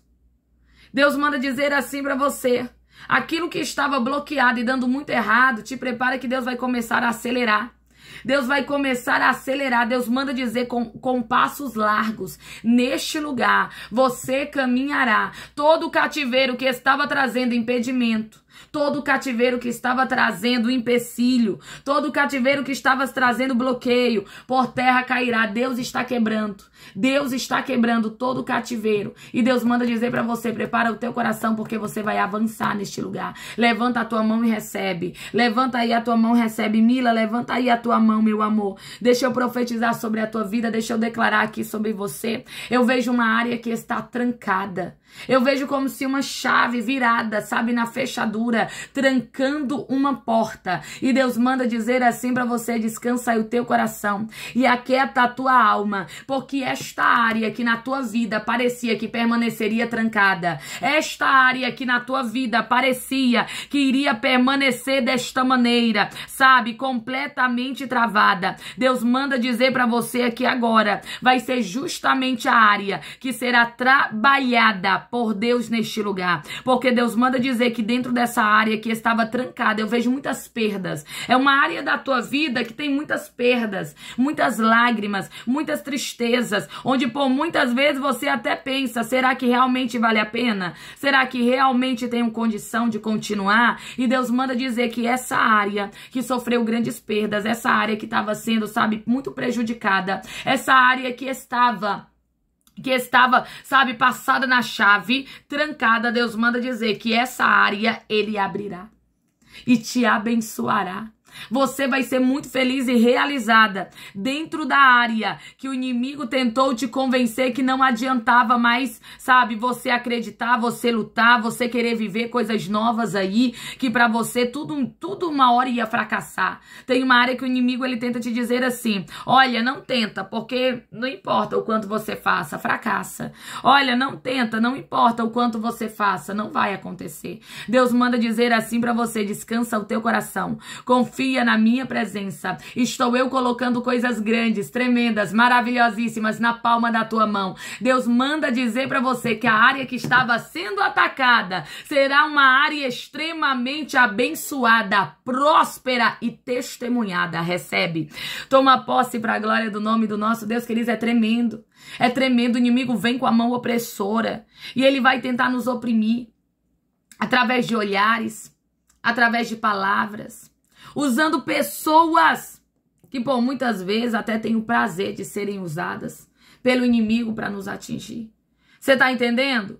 Deus manda dizer assim para você: aquilo que estava bloqueado e dando muito errado, te prepara que Deus vai começar a acelerar. Deus vai começar a acelerar. Deus manda dizer com, com passos largos: neste lugar você caminhará. Todo cativeiro que estava trazendo impedimento, todo cativeiro que estava trazendo empecilho, todo cativeiro que estava trazendo bloqueio, por terra cairá. Deus está quebrando. Deus está quebrando todo o cativeiro e Deus manda dizer para você: prepara o teu coração porque você vai avançar neste lugar. Levanta a tua mão e recebe. Levanta aí a tua mão, recebe. Mila, levanta aí a tua mão, meu amor. Deixa eu profetizar sobre a tua vida, deixa eu declarar aqui sobre você. Eu vejo uma área que está trancada. Eu vejo como se uma chave virada, sabe, na fechadura, trancando uma porta. E Deus manda dizer assim para você: descansa aí o teu coração e aquieta a tua alma, porque é esta área que na tua vida parecia que permaneceria trancada, esta área que na tua vida parecia que iria permanecer desta maneira, sabe, completamente travada. Deus manda dizer para você aqui agora, vai ser justamente a área que será trabalhada por Deus neste lugar, porque Deus manda dizer que dentro dessa área que estava trancada, eu vejo muitas perdas. É uma área da tua vida que tem muitas perdas, muitas lágrimas, muitas tristezas, onde por muitas vezes você até pensa: será que realmente vale a pena? Será que realmente tenho condição de continuar? E Deus manda dizer que essa área que sofreu grandes perdas, essa área que estava sendo, sabe, muito prejudicada, essa área que estava que estava, sabe, passada na chave, trancada, Deus manda dizer que essa área ele abrirá e te abençoará. Você vai ser muito feliz e realizada dentro da área que o inimigo tentou te convencer que não adiantava mais, sabe, você acreditar, você lutar, você querer viver coisas novas aí, que para você tudo, tudo uma hora ia fracassar. Tem uma área que o inimigo ele tenta te dizer assim: "Olha, não tenta, porque não importa o quanto você faça, fracassa. Olha, não tenta, não importa o quanto você faça, não vai acontecer." Deus manda dizer assim para você: "Descansa o teu coração. Confia alegria na minha presença. Estou eu colocando coisas grandes, tremendas, maravilhosíssimas na palma da tua mão. Deus manda dizer para você que a área que estava sendo atacada será uma área extremamente abençoada, próspera e testemunhada. Recebe. Toma posse para a glória do nome do nosso Deus, queridos, é tremendo. É tremendo. O inimigo vem com a mão opressora e ele vai tentar nos oprimir através de olhares, através de palavras, usando pessoas que por muitas vezes até têm o prazer de serem usadas pelo inimigo para nos atingir. Você está entendendo?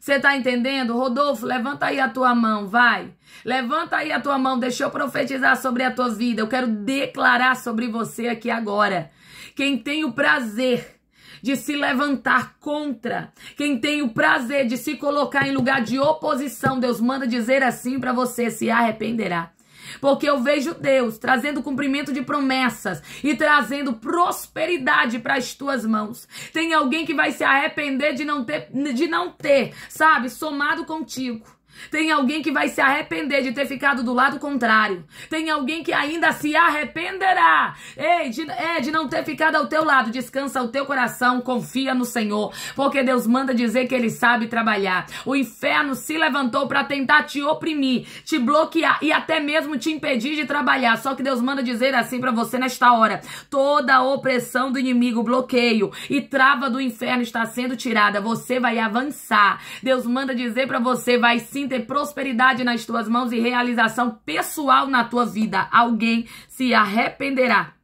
Você está entendendo? Rodolfo, levanta aí a tua mão, vai. Levanta aí a tua mão, deixa eu profetizar sobre a tua vida. Eu quero declarar sobre você aqui agora. Quem tem o prazer de se levantar contra, quem tem o prazer de se colocar em lugar de oposição, Deus manda dizer assim para você: se arrependerá porque eu vejo Deus trazendo cumprimento de promessas e trazendo prosperidade para as tuas mãos. Tem alguém que vai se arrepender de não ter, de não ter, sabe, somado contigo. Tem alguém que vai se arrepender de ter ficado do lado contrário. Tem alguém que ainda se arrependerá. Ei, de, é, de não ter ficado ao teu lado. Descansa o teu coração, confia no Senhor. Porque Deus manda dizer que Ele sabe trabalhar. O inferno se levantou para tentar te oprimir, te bloquear e até mesmo te impedir de trabalhar. Só que Deus manda dizer assim para você nesta hora: toda a opressão do inimigo, bloqueio e trava do inferno está sendo tirada. Você vai avançar. Deus manda dizer para você: vai se sim ter prosperidade nas tuas mãos e realização pessoal na tua vida. Alguém se arrependerá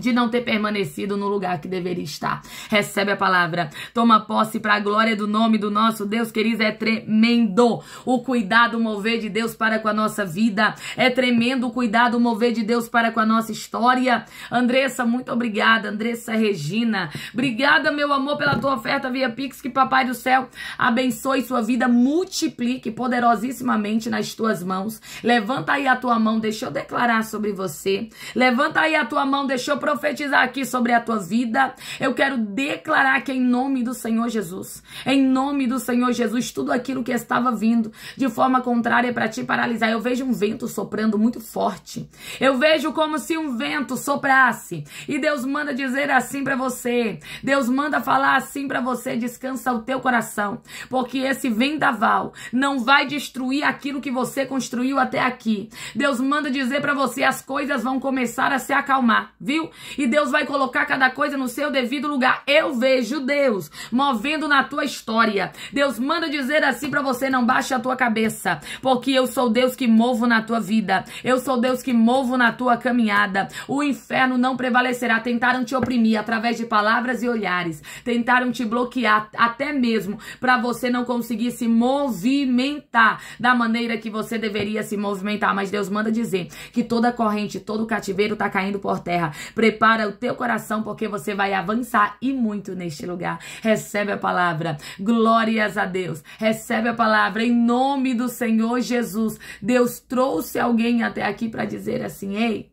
de não ter permanecido no lugar que deveria estar. Recebe a palavra. Toma posse para a glória do nome do nosso Deus, queridos, é tremendo. O cuidado mover de Deus para com a nossa vida. É tremendo o cuidado mover de Deus para com a nossa história. Andressa, muito obrigada, Andressa Regina. Obrigada, meu amor, pela tua oferta via Pix, que papai do céu abençoe sua vida, multiplique poderosíssimamente nas tuas mãos. Levanta aí a tua mão, deixa eu declarar sobre você. Levanta aí a tua mão, deixa eu profetizar aqui sobre a tua vida. Eu quero declarar que em nome do Senhor Jesus, em nome do Senhor Jesus, tudo aquilo que estava vindo de forma contrária para te paralisar, eu vejo um vento soprando muito forte. Eu vejo como se um vento soprasse e Deus manda dizer assim para você. Deus manda falar assim para você, descansa o teu coração, porque esse vendaval não vai destruir aquilo que você construiu até aqui. Deus manda dizer para você as coisas vão começar a se acalmar, viu? E Deus vai colocar cada coisa no seu devido lugar. Eu vejo Deus movendo na tua história. Deus manda dizer assim para você: não baixe a tua cabeça, porque eu sou Deus que movo na tua vida. Eu sou Deus que movo na tua caminhada. O inferno não prevalecerá. Tentaram te oprimir através de palavras e olhares. Tentaram te bloquear até mesmo para você não conseguir se movimentar da maneira que você deveria se movimentar. Mas Deus manda dizer que toda corrente, todo cativeiro tá caindo por terra. Pre Prepara o teu coração porque você vai avançar e muito neste lugar. Recebe a palavra. Glórias a Deus. Recebe a palavra em nome do Senhor Jesus. Deus trouxe alguém até aqui para dizer assim: "Ei,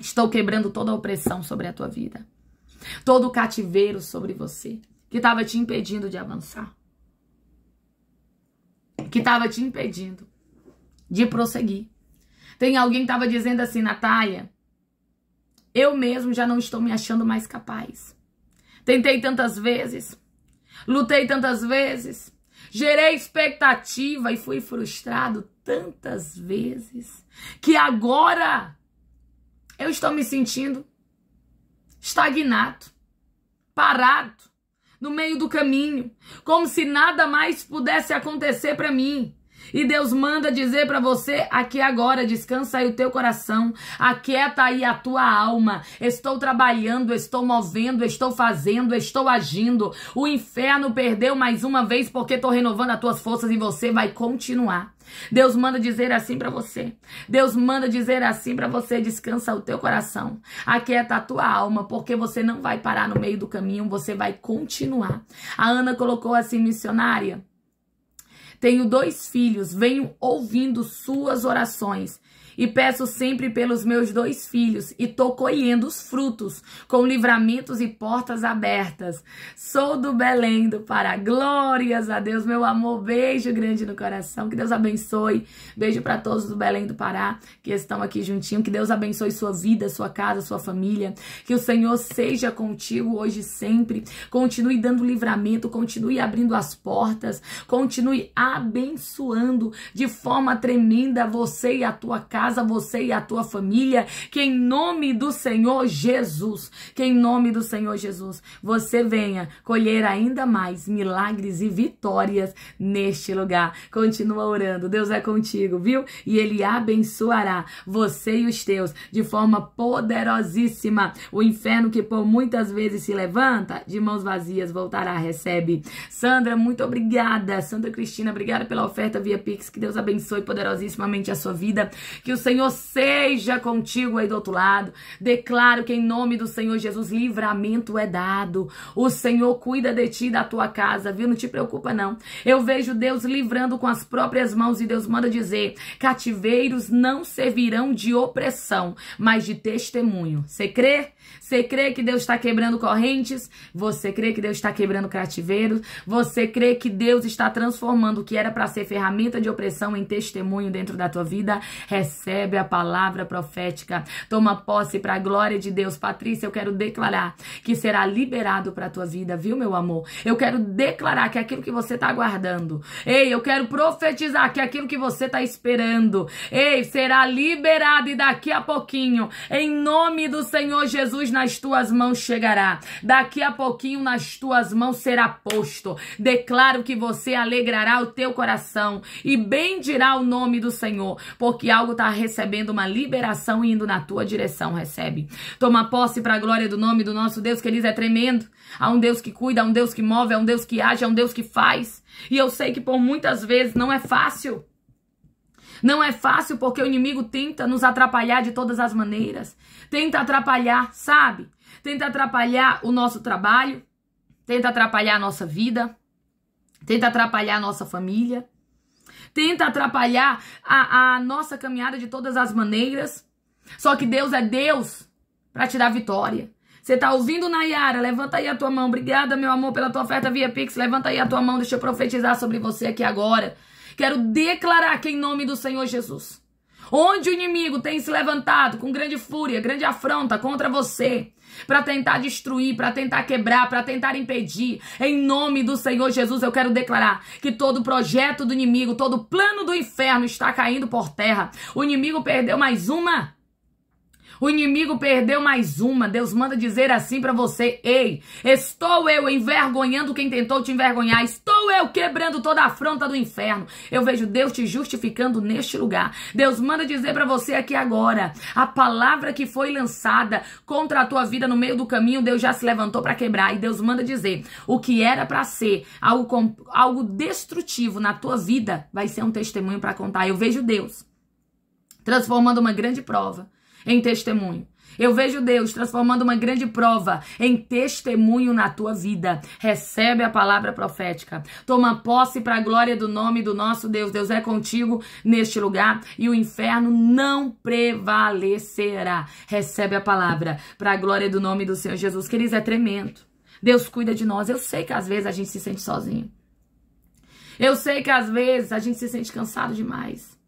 estou quebrando toda a opressão sobre a tua vida. Todo o cativeiro sobre você que estava te impedindo de avançar. Que estava te impedindo de prosseguir. Tem alguém que estava dizendo assim, Natália, eu mesmo já não estou me achando mais capaz. Tentei tantas vezes, lutei tantas vezes, gerei expectativa e fui frustrado tantas vezes que agora eu estou me sentindo estagnado, parado, no meio do caminho, como se nada mais pudesse acontecer para mim. E Deus manda dizer para você aqui é agora, descansa aí o teu coração, aquieta aí a tua alma. Estou trabalhando, estou movendo, estou fazendo, estou agindo. O inferno perdeu mais uma vez porque estou renovando as tuas forças e você vai continuar. Deus manda dizer assim para você. Deus manda dizer assim para você: descansa o teu coração, aquieta a tua alma, porque você não vai parar no meio do caminho, você vai continuar. A Ana colocou assim, missionária. Tenho dois filhos, venho ouvindo suas orações. E peço sempre pelos meus dois filhos, e tô colhendo os frutos, com livramentos e portas abertas. Sou do Belém do Pará. Glórias a Deus, meu amor. Beijo grande no coração. Que Deus abençoe. Beijo para todos do Belém do Pará que estão aqui juntinho. Que Deus abençoe sua vida, sua casa, sua família. Que o Senhor seja contigo hoje e sempre. Continue dando livramento, continue abrindo as portas, continue abençoando de forma tremenda você e a tua casa casa, você e a tua família, que em nome do Senhor Jesus, que em nome do Senhor Jesus, você venha colher ainda mais milagres e vitórias neste lugar. Continua orando, Deus é contigo, viu? E Ele abençoará você e os teus de forma poderosíssima. O inferno que por muitas vezes se levanta, de mãos vazias voltará, recebe. Sandra, muito obrigada. Sandra Cristina, obrigada pela oferta via Pix. Que Deus abençoe poderosíssimamente a sua vida. Que que o Senhor seja contigo aí do outro lado. Declaro que em nome do Senhor Jesus, livramento é dado. O Senhor cuida de ti e da tua casa, viu? Não te preocupa, não. Eu vejo Deus livrando com as próprias mãos e Deus manda dizer: cativeiros não servirão de opressão, mas de testemunho. Você crê? Você crê que Deus está quebrando correntes? Você crê que Deus está quebrando cativeiros? Você crê que Deus está transformando o que era para ser ferramenta de opressão em testemunho dentro da tua vida? Recebe a palavra profética. Toma posse para a glória de Deus. Patrícia, eu quero declarar que será liberado para a tua vida, viu, meu amor? Eu quero declarar que aquilo que você está aguardando. Ei, eu quero profetizar que aquilo que você está esperando, ei, será liberado e daqui a pouquinho, em nome do Senhor Jesus Jesus nas tuas mãos chegará. Daqui a pouquinho nas tuas mãos será posto. Declaro que você alegrará o teu coração e bendirá o nome do Senhor, porque algo está recebendo uma liberação e indo na tua direção, recebe. Toma posse para a glória do nome do nosso Deus, que ele é tremendo. Há um Deus que cuida, há um Deus que move, há um Deus que age, há um Deus que faz. E eu sei que por muitas vezes não é fácil. Não é fácil porque o inimigo tenta nos atrapalhar de todas as maneiras. Tenta atrapalhar, sabe? Tenta atrapalhar o nosso trabalho, tenta atrapalhar a nossa vida, tenta atrapalhar a nossa família, tenta atrapalhar a, a nossa caminhada de todas as maneiras. Só que Deus é Deus para te dar vitória. Você tá ouvindo, Nayara? Levanta aí a tua mão. Obrigada, meu amor, pela tua oferta via Pix. Levanta aí a tua mão. Deixa eu profetizar sobre você aqui agora. Quero declarar que em nome do Senhor Jesus, onde o inimigo tem se levantado com grande fúria, grande afronta contra você, para tentar destruir, para tentar quebrar, para tentar impedir. Em nome do Senhor Jesus, eu quero declarar que todo projeto do inimigo, todo plano do inferno está caindo por terra. O inimigo perdeu mais uma o inimigo perdeu mais uma. Deus manda dizer assim para você: Ei, estou eu envergonhando quem tentou te envergonhar. Estou eu quebrando toda a afronta do inferno. Eu vejo Deus te justificando neste lugar. Deus manda dizer para você aqui agora: a palavra que foi lançada contra a tua vida no meio do caminho, Deus já se levantou para quebrar. E Deus manda dizer: o que era para ser algo, algo destrutivo na tua vida vai ser um testemunho para contar. Eu vejo Deus transformando uma grande prova em testemunho. Eu vejo Deus transformando uma grande prova em testemunho na tua vida. Recebe a palavra profética. Toma posse para a glória do nome do nosso Deus. Deus é contigo neste lugar e o inferno não prevalecerá. Recebe a palavra para a glória do nome do Senhor Jesus. Queridos, é tremendo. Deus cuida de nós. Eu sei que às vezes a gente se sente sozinho. Eu sei que às vezes a gente se sente cansado demais.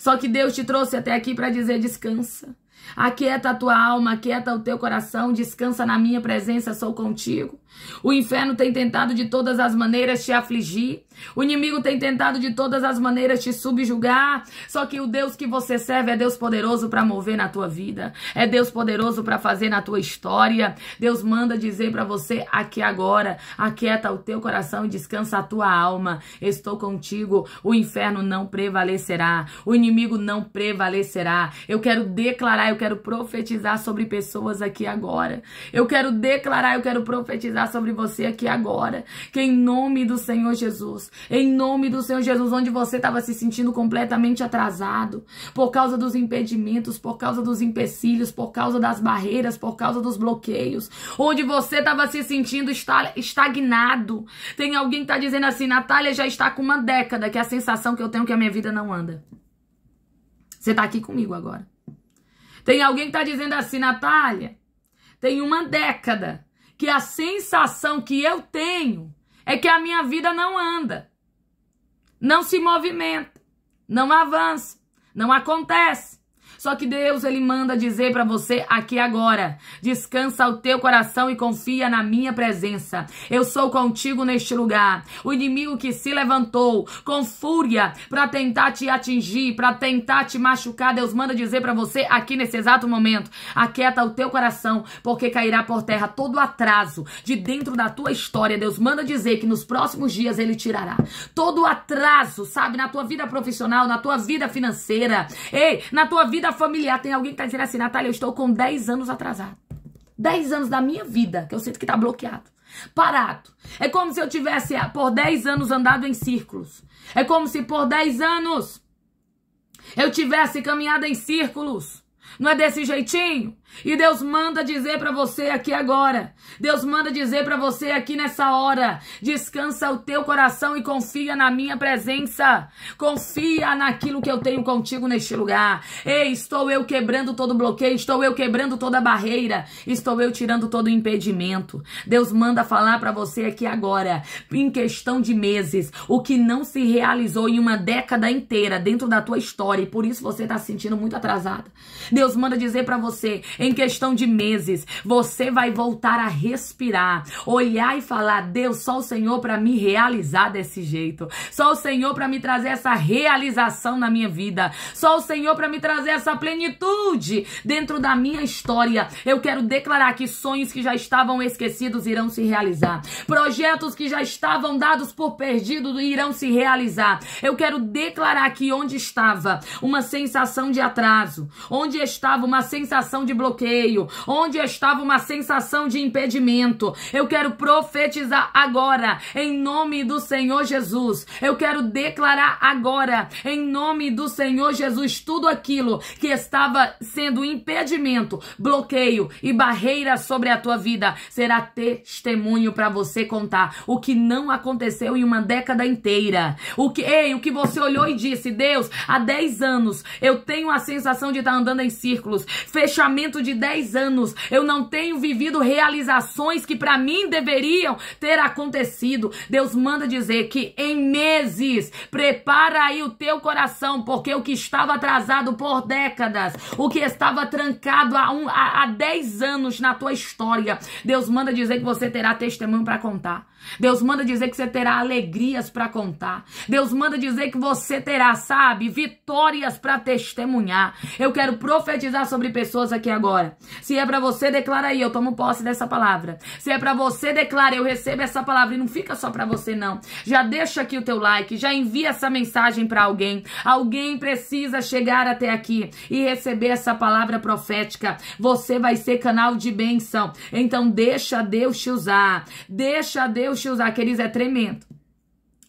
Só que Deus te trouxe até aqui para dizer descansa. Aquieta a tua alma, aquieta o teu coração, descansa na minha presença, sou contigo. O inferno tem tentado de todas as maneiras te afligir. O inimigo tem tentado de todas as maneiras te subjugar. Só que o Deus que você serve é Deus poderoso para mover na tua vida. É Deus poderoso para fazer na tua história. Deus manda dizer para você aqui agora, aquieta o teu coração e descansa a tua alma. Estou contigo. O inferno não prevalecerá. O inimigo não prevalecerá. Eu quero declarar eu quero profetizar sobre pessoas aqui agora. Eu quero declarar, eu quero profetizar sobre você aqui agora. Que em nome do Senhor Jesus, em nome do Senhor Jesus, onde você estava se sentindo completamente atrasado, por causa dos impedimentos, por causa dos empecilhos, por causa das barreiras, por causa dos bloqueios, onde você estava se sentindo estagnado. Tem alguém que está dizendo assim, Natália já está com uma década, que é a sensação que eu tenho é que a minha vida não anda. Você está aqui comigo agora. Tem alguém que está dizendo assim, Natália, tem uma década que a sensação que eu tenho é que a minha vida não anda, não se movimenta, não avança, não acontece. Só que Deus, ele manda dizer para você aqui agora: descansa o teu coração e confia na minha presença. Eu sou contigo neste lugar. O inimigo que se levantou com fúria para tentar te atingir, para tentar te machucar, Deus manda dizer para você aqui nesse exato momento: aquieta o teu coração, porque cairá por terra todo atraso de dentro da tua história. Deus manda dizer que nos próximos dias ele tirará todo atraso, sabe, na tua vida profissional, na tua vida financeira, ei, na tua vida familiar, tem alguém que tá dizendo assim, Natália, eu estou com 10 anos atrasado. 10 anos da minha vida, que eu sinto que tá bloqueado. Parado. É como se eu tivesse ah, por 10 anos andado em círculos. É como se por 10 anos eu tivesse caminhado em círculos. Não é desse jeitinho? E Deus manda dizer para você aqui agora. Deus manda dizer para você aqui nessa hora. Descansa o teu coração e confia na minha presença. Confia naquilo que eu tenho contigo neste lugar. Ei, estou eu quebrando todo bloqueio, estou eu quebrando toda barreira, estou eu tirando todo impedimento. Deus manda falar para você aqui agora, em questão de meses, o que não se realizou em uma década inteira dentro da tua história e por isso você tá se sentindo muito atrasada. Deus manda dizer para você em questão de meses, você vai voltar a respirar, olhar e falar: Deus, só o Senhor para me realizar desse jeito, só o Senhor para me trazer essa realização na minha vida, só o Senhor para me trazer essa plenitude dentro da minha história. Eu quero declarar que sonhos que já estavam esquecidos irão se realizar, projetos que já estavam dados por perdidos irão se realizar. Eu quero declarar que onde estava uma sensação de atraso, onde estava uma sensação de bloqueio, bloqueio, onde estava uma sensação de impedimento. Eu quero profetizar agora, em nome do Senhor Jesus. Eu quero declarar agora, em nome do Senhor Jesus, tudo aquilo que estava sendo impedimento, bloqueio e barreira sobre a tua vida será testemunho para você contar o que não aconteceu em uma década inteira. O que, ei, o que você olhou e disse, Deus, há 10 anos eu tenho a sensação de estar tá andando em círculos, fechamento de 10 anos, eu não tenho vivido realizações que para mim deveriam ter acontecido. Deus manda dizer que em meses, prepara aí o teu coração, porque o que estava atrasado por décadas, o que estava trancado há, um, há, há 10 anos na tua história, Deus manda dizer que você terá testemunho para contar. Deus manda dizer que você terá alegrias para contar. Deus manda dizer que você terá, sabe, vitórias para testemunhar. Eu quero profetizar sobre pessoas aqui agora. Se é para você, declara aí, eu tomo posse dessa palavra. Se é para você, declara, eu recebo essa palavra e não fica só para você não. Já deixa aqui o teu like, já envia essa mensagem para alguém. Alguém precisa chegar até aqui e receber essa palavra profética. Você vai ser canal de bênção. Então deixa Deus te usar. Deixa Deus Deus te usar, queridos, é tremendo.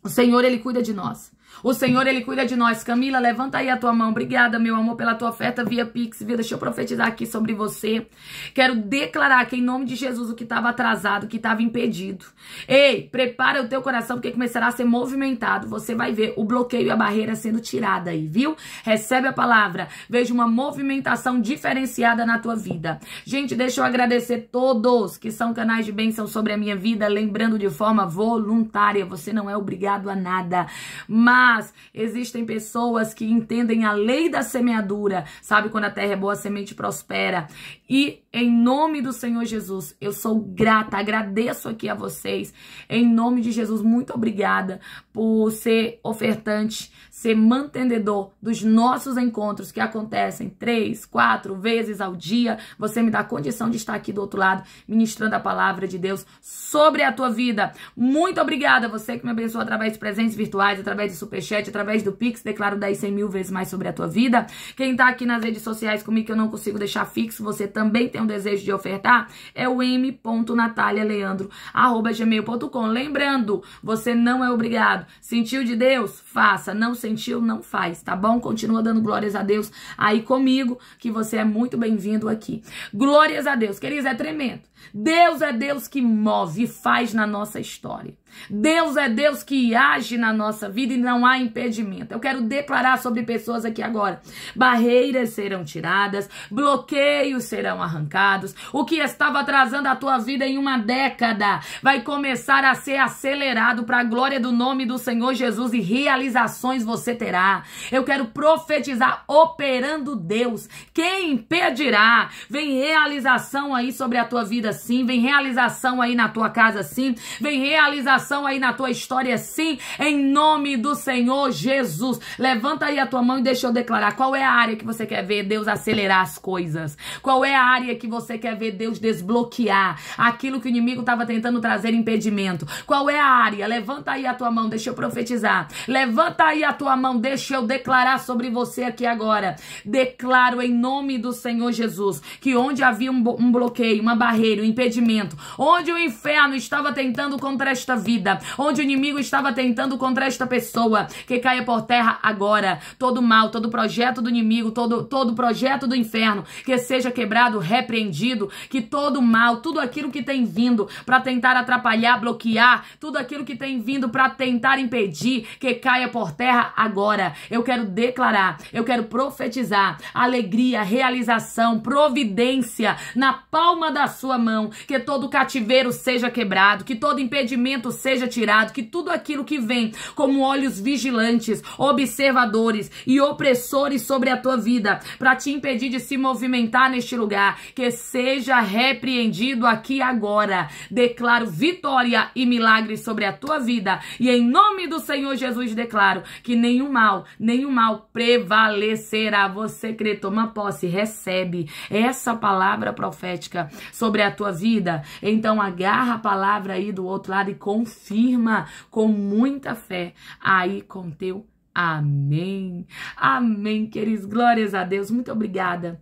O Senhor, Ele cuida de nós. O Senhor, Ele cuida de nós. Camila, levanta aí a tua mão. Obrigada, meu amor, pela tua oferta via Pix. Viu? deixa eu profetizar aqui sobre você. Quero declarar que, em nome de Jesus, o que estava atrasado, o que estava impedido. Ei, prepara o teu coração, porque começará a ser movimentado. Você vai ver o bloqueio e a barreira sendo tirada aí, viu? Recebe a palavra. Veja uma movimentação diferenciada na tua vida. Gente, deixa eu agradecer todos que são canais de bênção sobre a minha vida. Lembrando de forma voluntária, você não é obrigado a nada. Mas mas existem pessoas que entendem a lei da semeadura, sabe? Quando a terra é boa, a semente prospera. E em nome do Senhor Jesus, eu sou grata, agradeço aqui a vocês. Em nome de Jesus, muito obrigada por ser ofertante, ser mantenedor dos nossos encontros que acontecem três, quatro vezes ao dia. Você me dá condição de estar aqui do outro lado, ministrando a palavra de Deus sobre a tua vida. Muito obrigada, você que me abençoa através de presentes virtuais, através do superchat, através do Pix. Declaro 10, 100 mil vezes mais sobre a tua vida. Quem tá aqui nas redes sociais comigo, que eu não consigo deixar fixo, você também tem um desejo de ofertar, é o m.natalialeandro.gmail.com. Lembrando, você não é obrigado. Sentiu de Deus? Faça. Não sentiu infantil não faz, tá bom? Continua dando glórias a Deus aí comigo, que você é muito bem-vindo aqui. Glórias a Deus, queridos, é tremendo. Deus é Deus que move e faz na nossa história. Deus é Deus que age na nossa vida e não há impedimento. Eu quero declarar sobre pessoas aqui agora: barreiras serão tiradas, bloqueios serão arrancados, o que estava atrasando a tua vida em uma década vai começar a ser acelerado para a glória do nome do Senhor Jesus e realizações você terá. Eu quero profetizar operando Deus. Quem impedirá? Vem realização aí sobre a tua vida sim, vem realização aí na tua casa sim, vem realização aí na tua história sim, em nome do Senhor Jesus. Levanta aí a tua mão e deixa eu declarar qual é a área que você quer ver Deus acelerar as coisas, qual é a área que você quer ver Deus desbloquear aquilo que o inimigo estava tentando trazer impedimento, qual é a área, levanta aí a tua mão, deixa eu profetizar, levanta aí a tua mão, deixa eu declarar sobre você aqui agora, declaro em nome do Senhor Jesus que onde havia um, um bloqueio, uma barreira, o impedimento, onde o inferno estava tentando contra esta vida, onde o inimigo estava tentando contra esta pessoa, que caia por terra agora. Todo mal, todo projeto do inimigo, todo, todo projeto do inferno, que seja quebrado, repreendido, que todo mal, tudo aquilo que tem vindo para tentar atrapalhar, bloquear, tudo aquilo que tem vindo para tentar impedir, que caia por terra agora. Eu quero declarar, eu quero profetizar alegria, realização, providência na palma da sua mão mão, que todo cativeiro seja quebrado, que todo impedimento seja tirado, que tudo aquilo que vem como olhos vigilantes, observadores e opressores sobre a tua vida, para te impedir de se movimentar neste lugar, que seja repreendido aqui agora. Declaro vitória e milagres sobre a tua vida e em nome do Senhor Jesus declaro que nenhum mal, nenhum mal prevalecerá. Você crê, toma posse, recebe essa palavra profética sobre a tua vida. Então agarra a palavra aí do outro lado e confirma com muita fé aí com teu amém. Amém, queridos. Glórias a Deus. Muito obrigada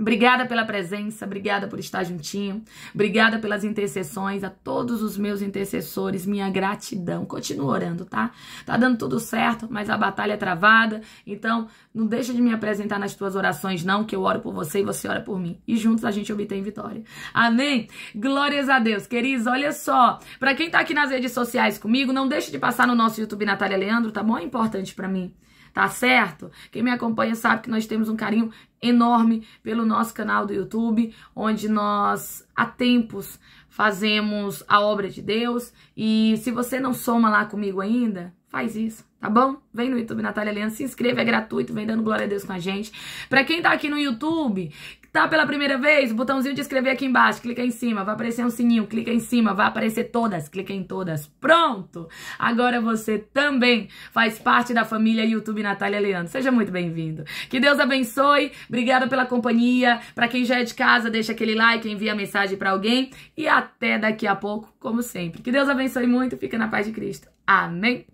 Obrigada pela presença, obrigada por estar juntinho, obrigada pelas intercessões, a todos os meus intercessores, minha gratidão. Continua orando, tá? Tá dando tudo certo, mas a batalha é travada, então não deixa de me apresentar nas tuas orações, não, que eu oro por você e você ora por mim. E juntos a gente obtém vitória. Amém? Glórias a Deus, queridos. Olha só, para quem tá aqui nas redes sociais comigo, não deixe de passar no nosso YouTube Natália Leandro, tá bom? É importante para mim tá certo? Quem me acompanha sabe que nós temos um carinho enorme pelo nosso canal do YouTube, onde nós há tempos fazemos a obra de Deus. E se você não soma lá comigo ainda, faz isso, tá bom? Vem no YouTube Natália Leandro, se inscreva, é gratuito, vem dando glória a Deus com a gente. Para quem tá aqui no YouTube Tá pela primeira vez? Botãozinho de inscrever aqui embaixo. Clica em cima. Vai aparecer um sininho. Clica em cima. Vai aparecer todas. Clica em todas. Pronto! Agora você também faz parte da família YouTube Natália Leandro. Seja muito bem-vindo. Que Deus abençoe. Obrigada pela companhia. Para quem já é de casa, deixa aquele like, envia mensagem para alguém. E até daqui a pouco, como sempre. Que Deus abençoe muito. Fica na paz de Cristo. Amém.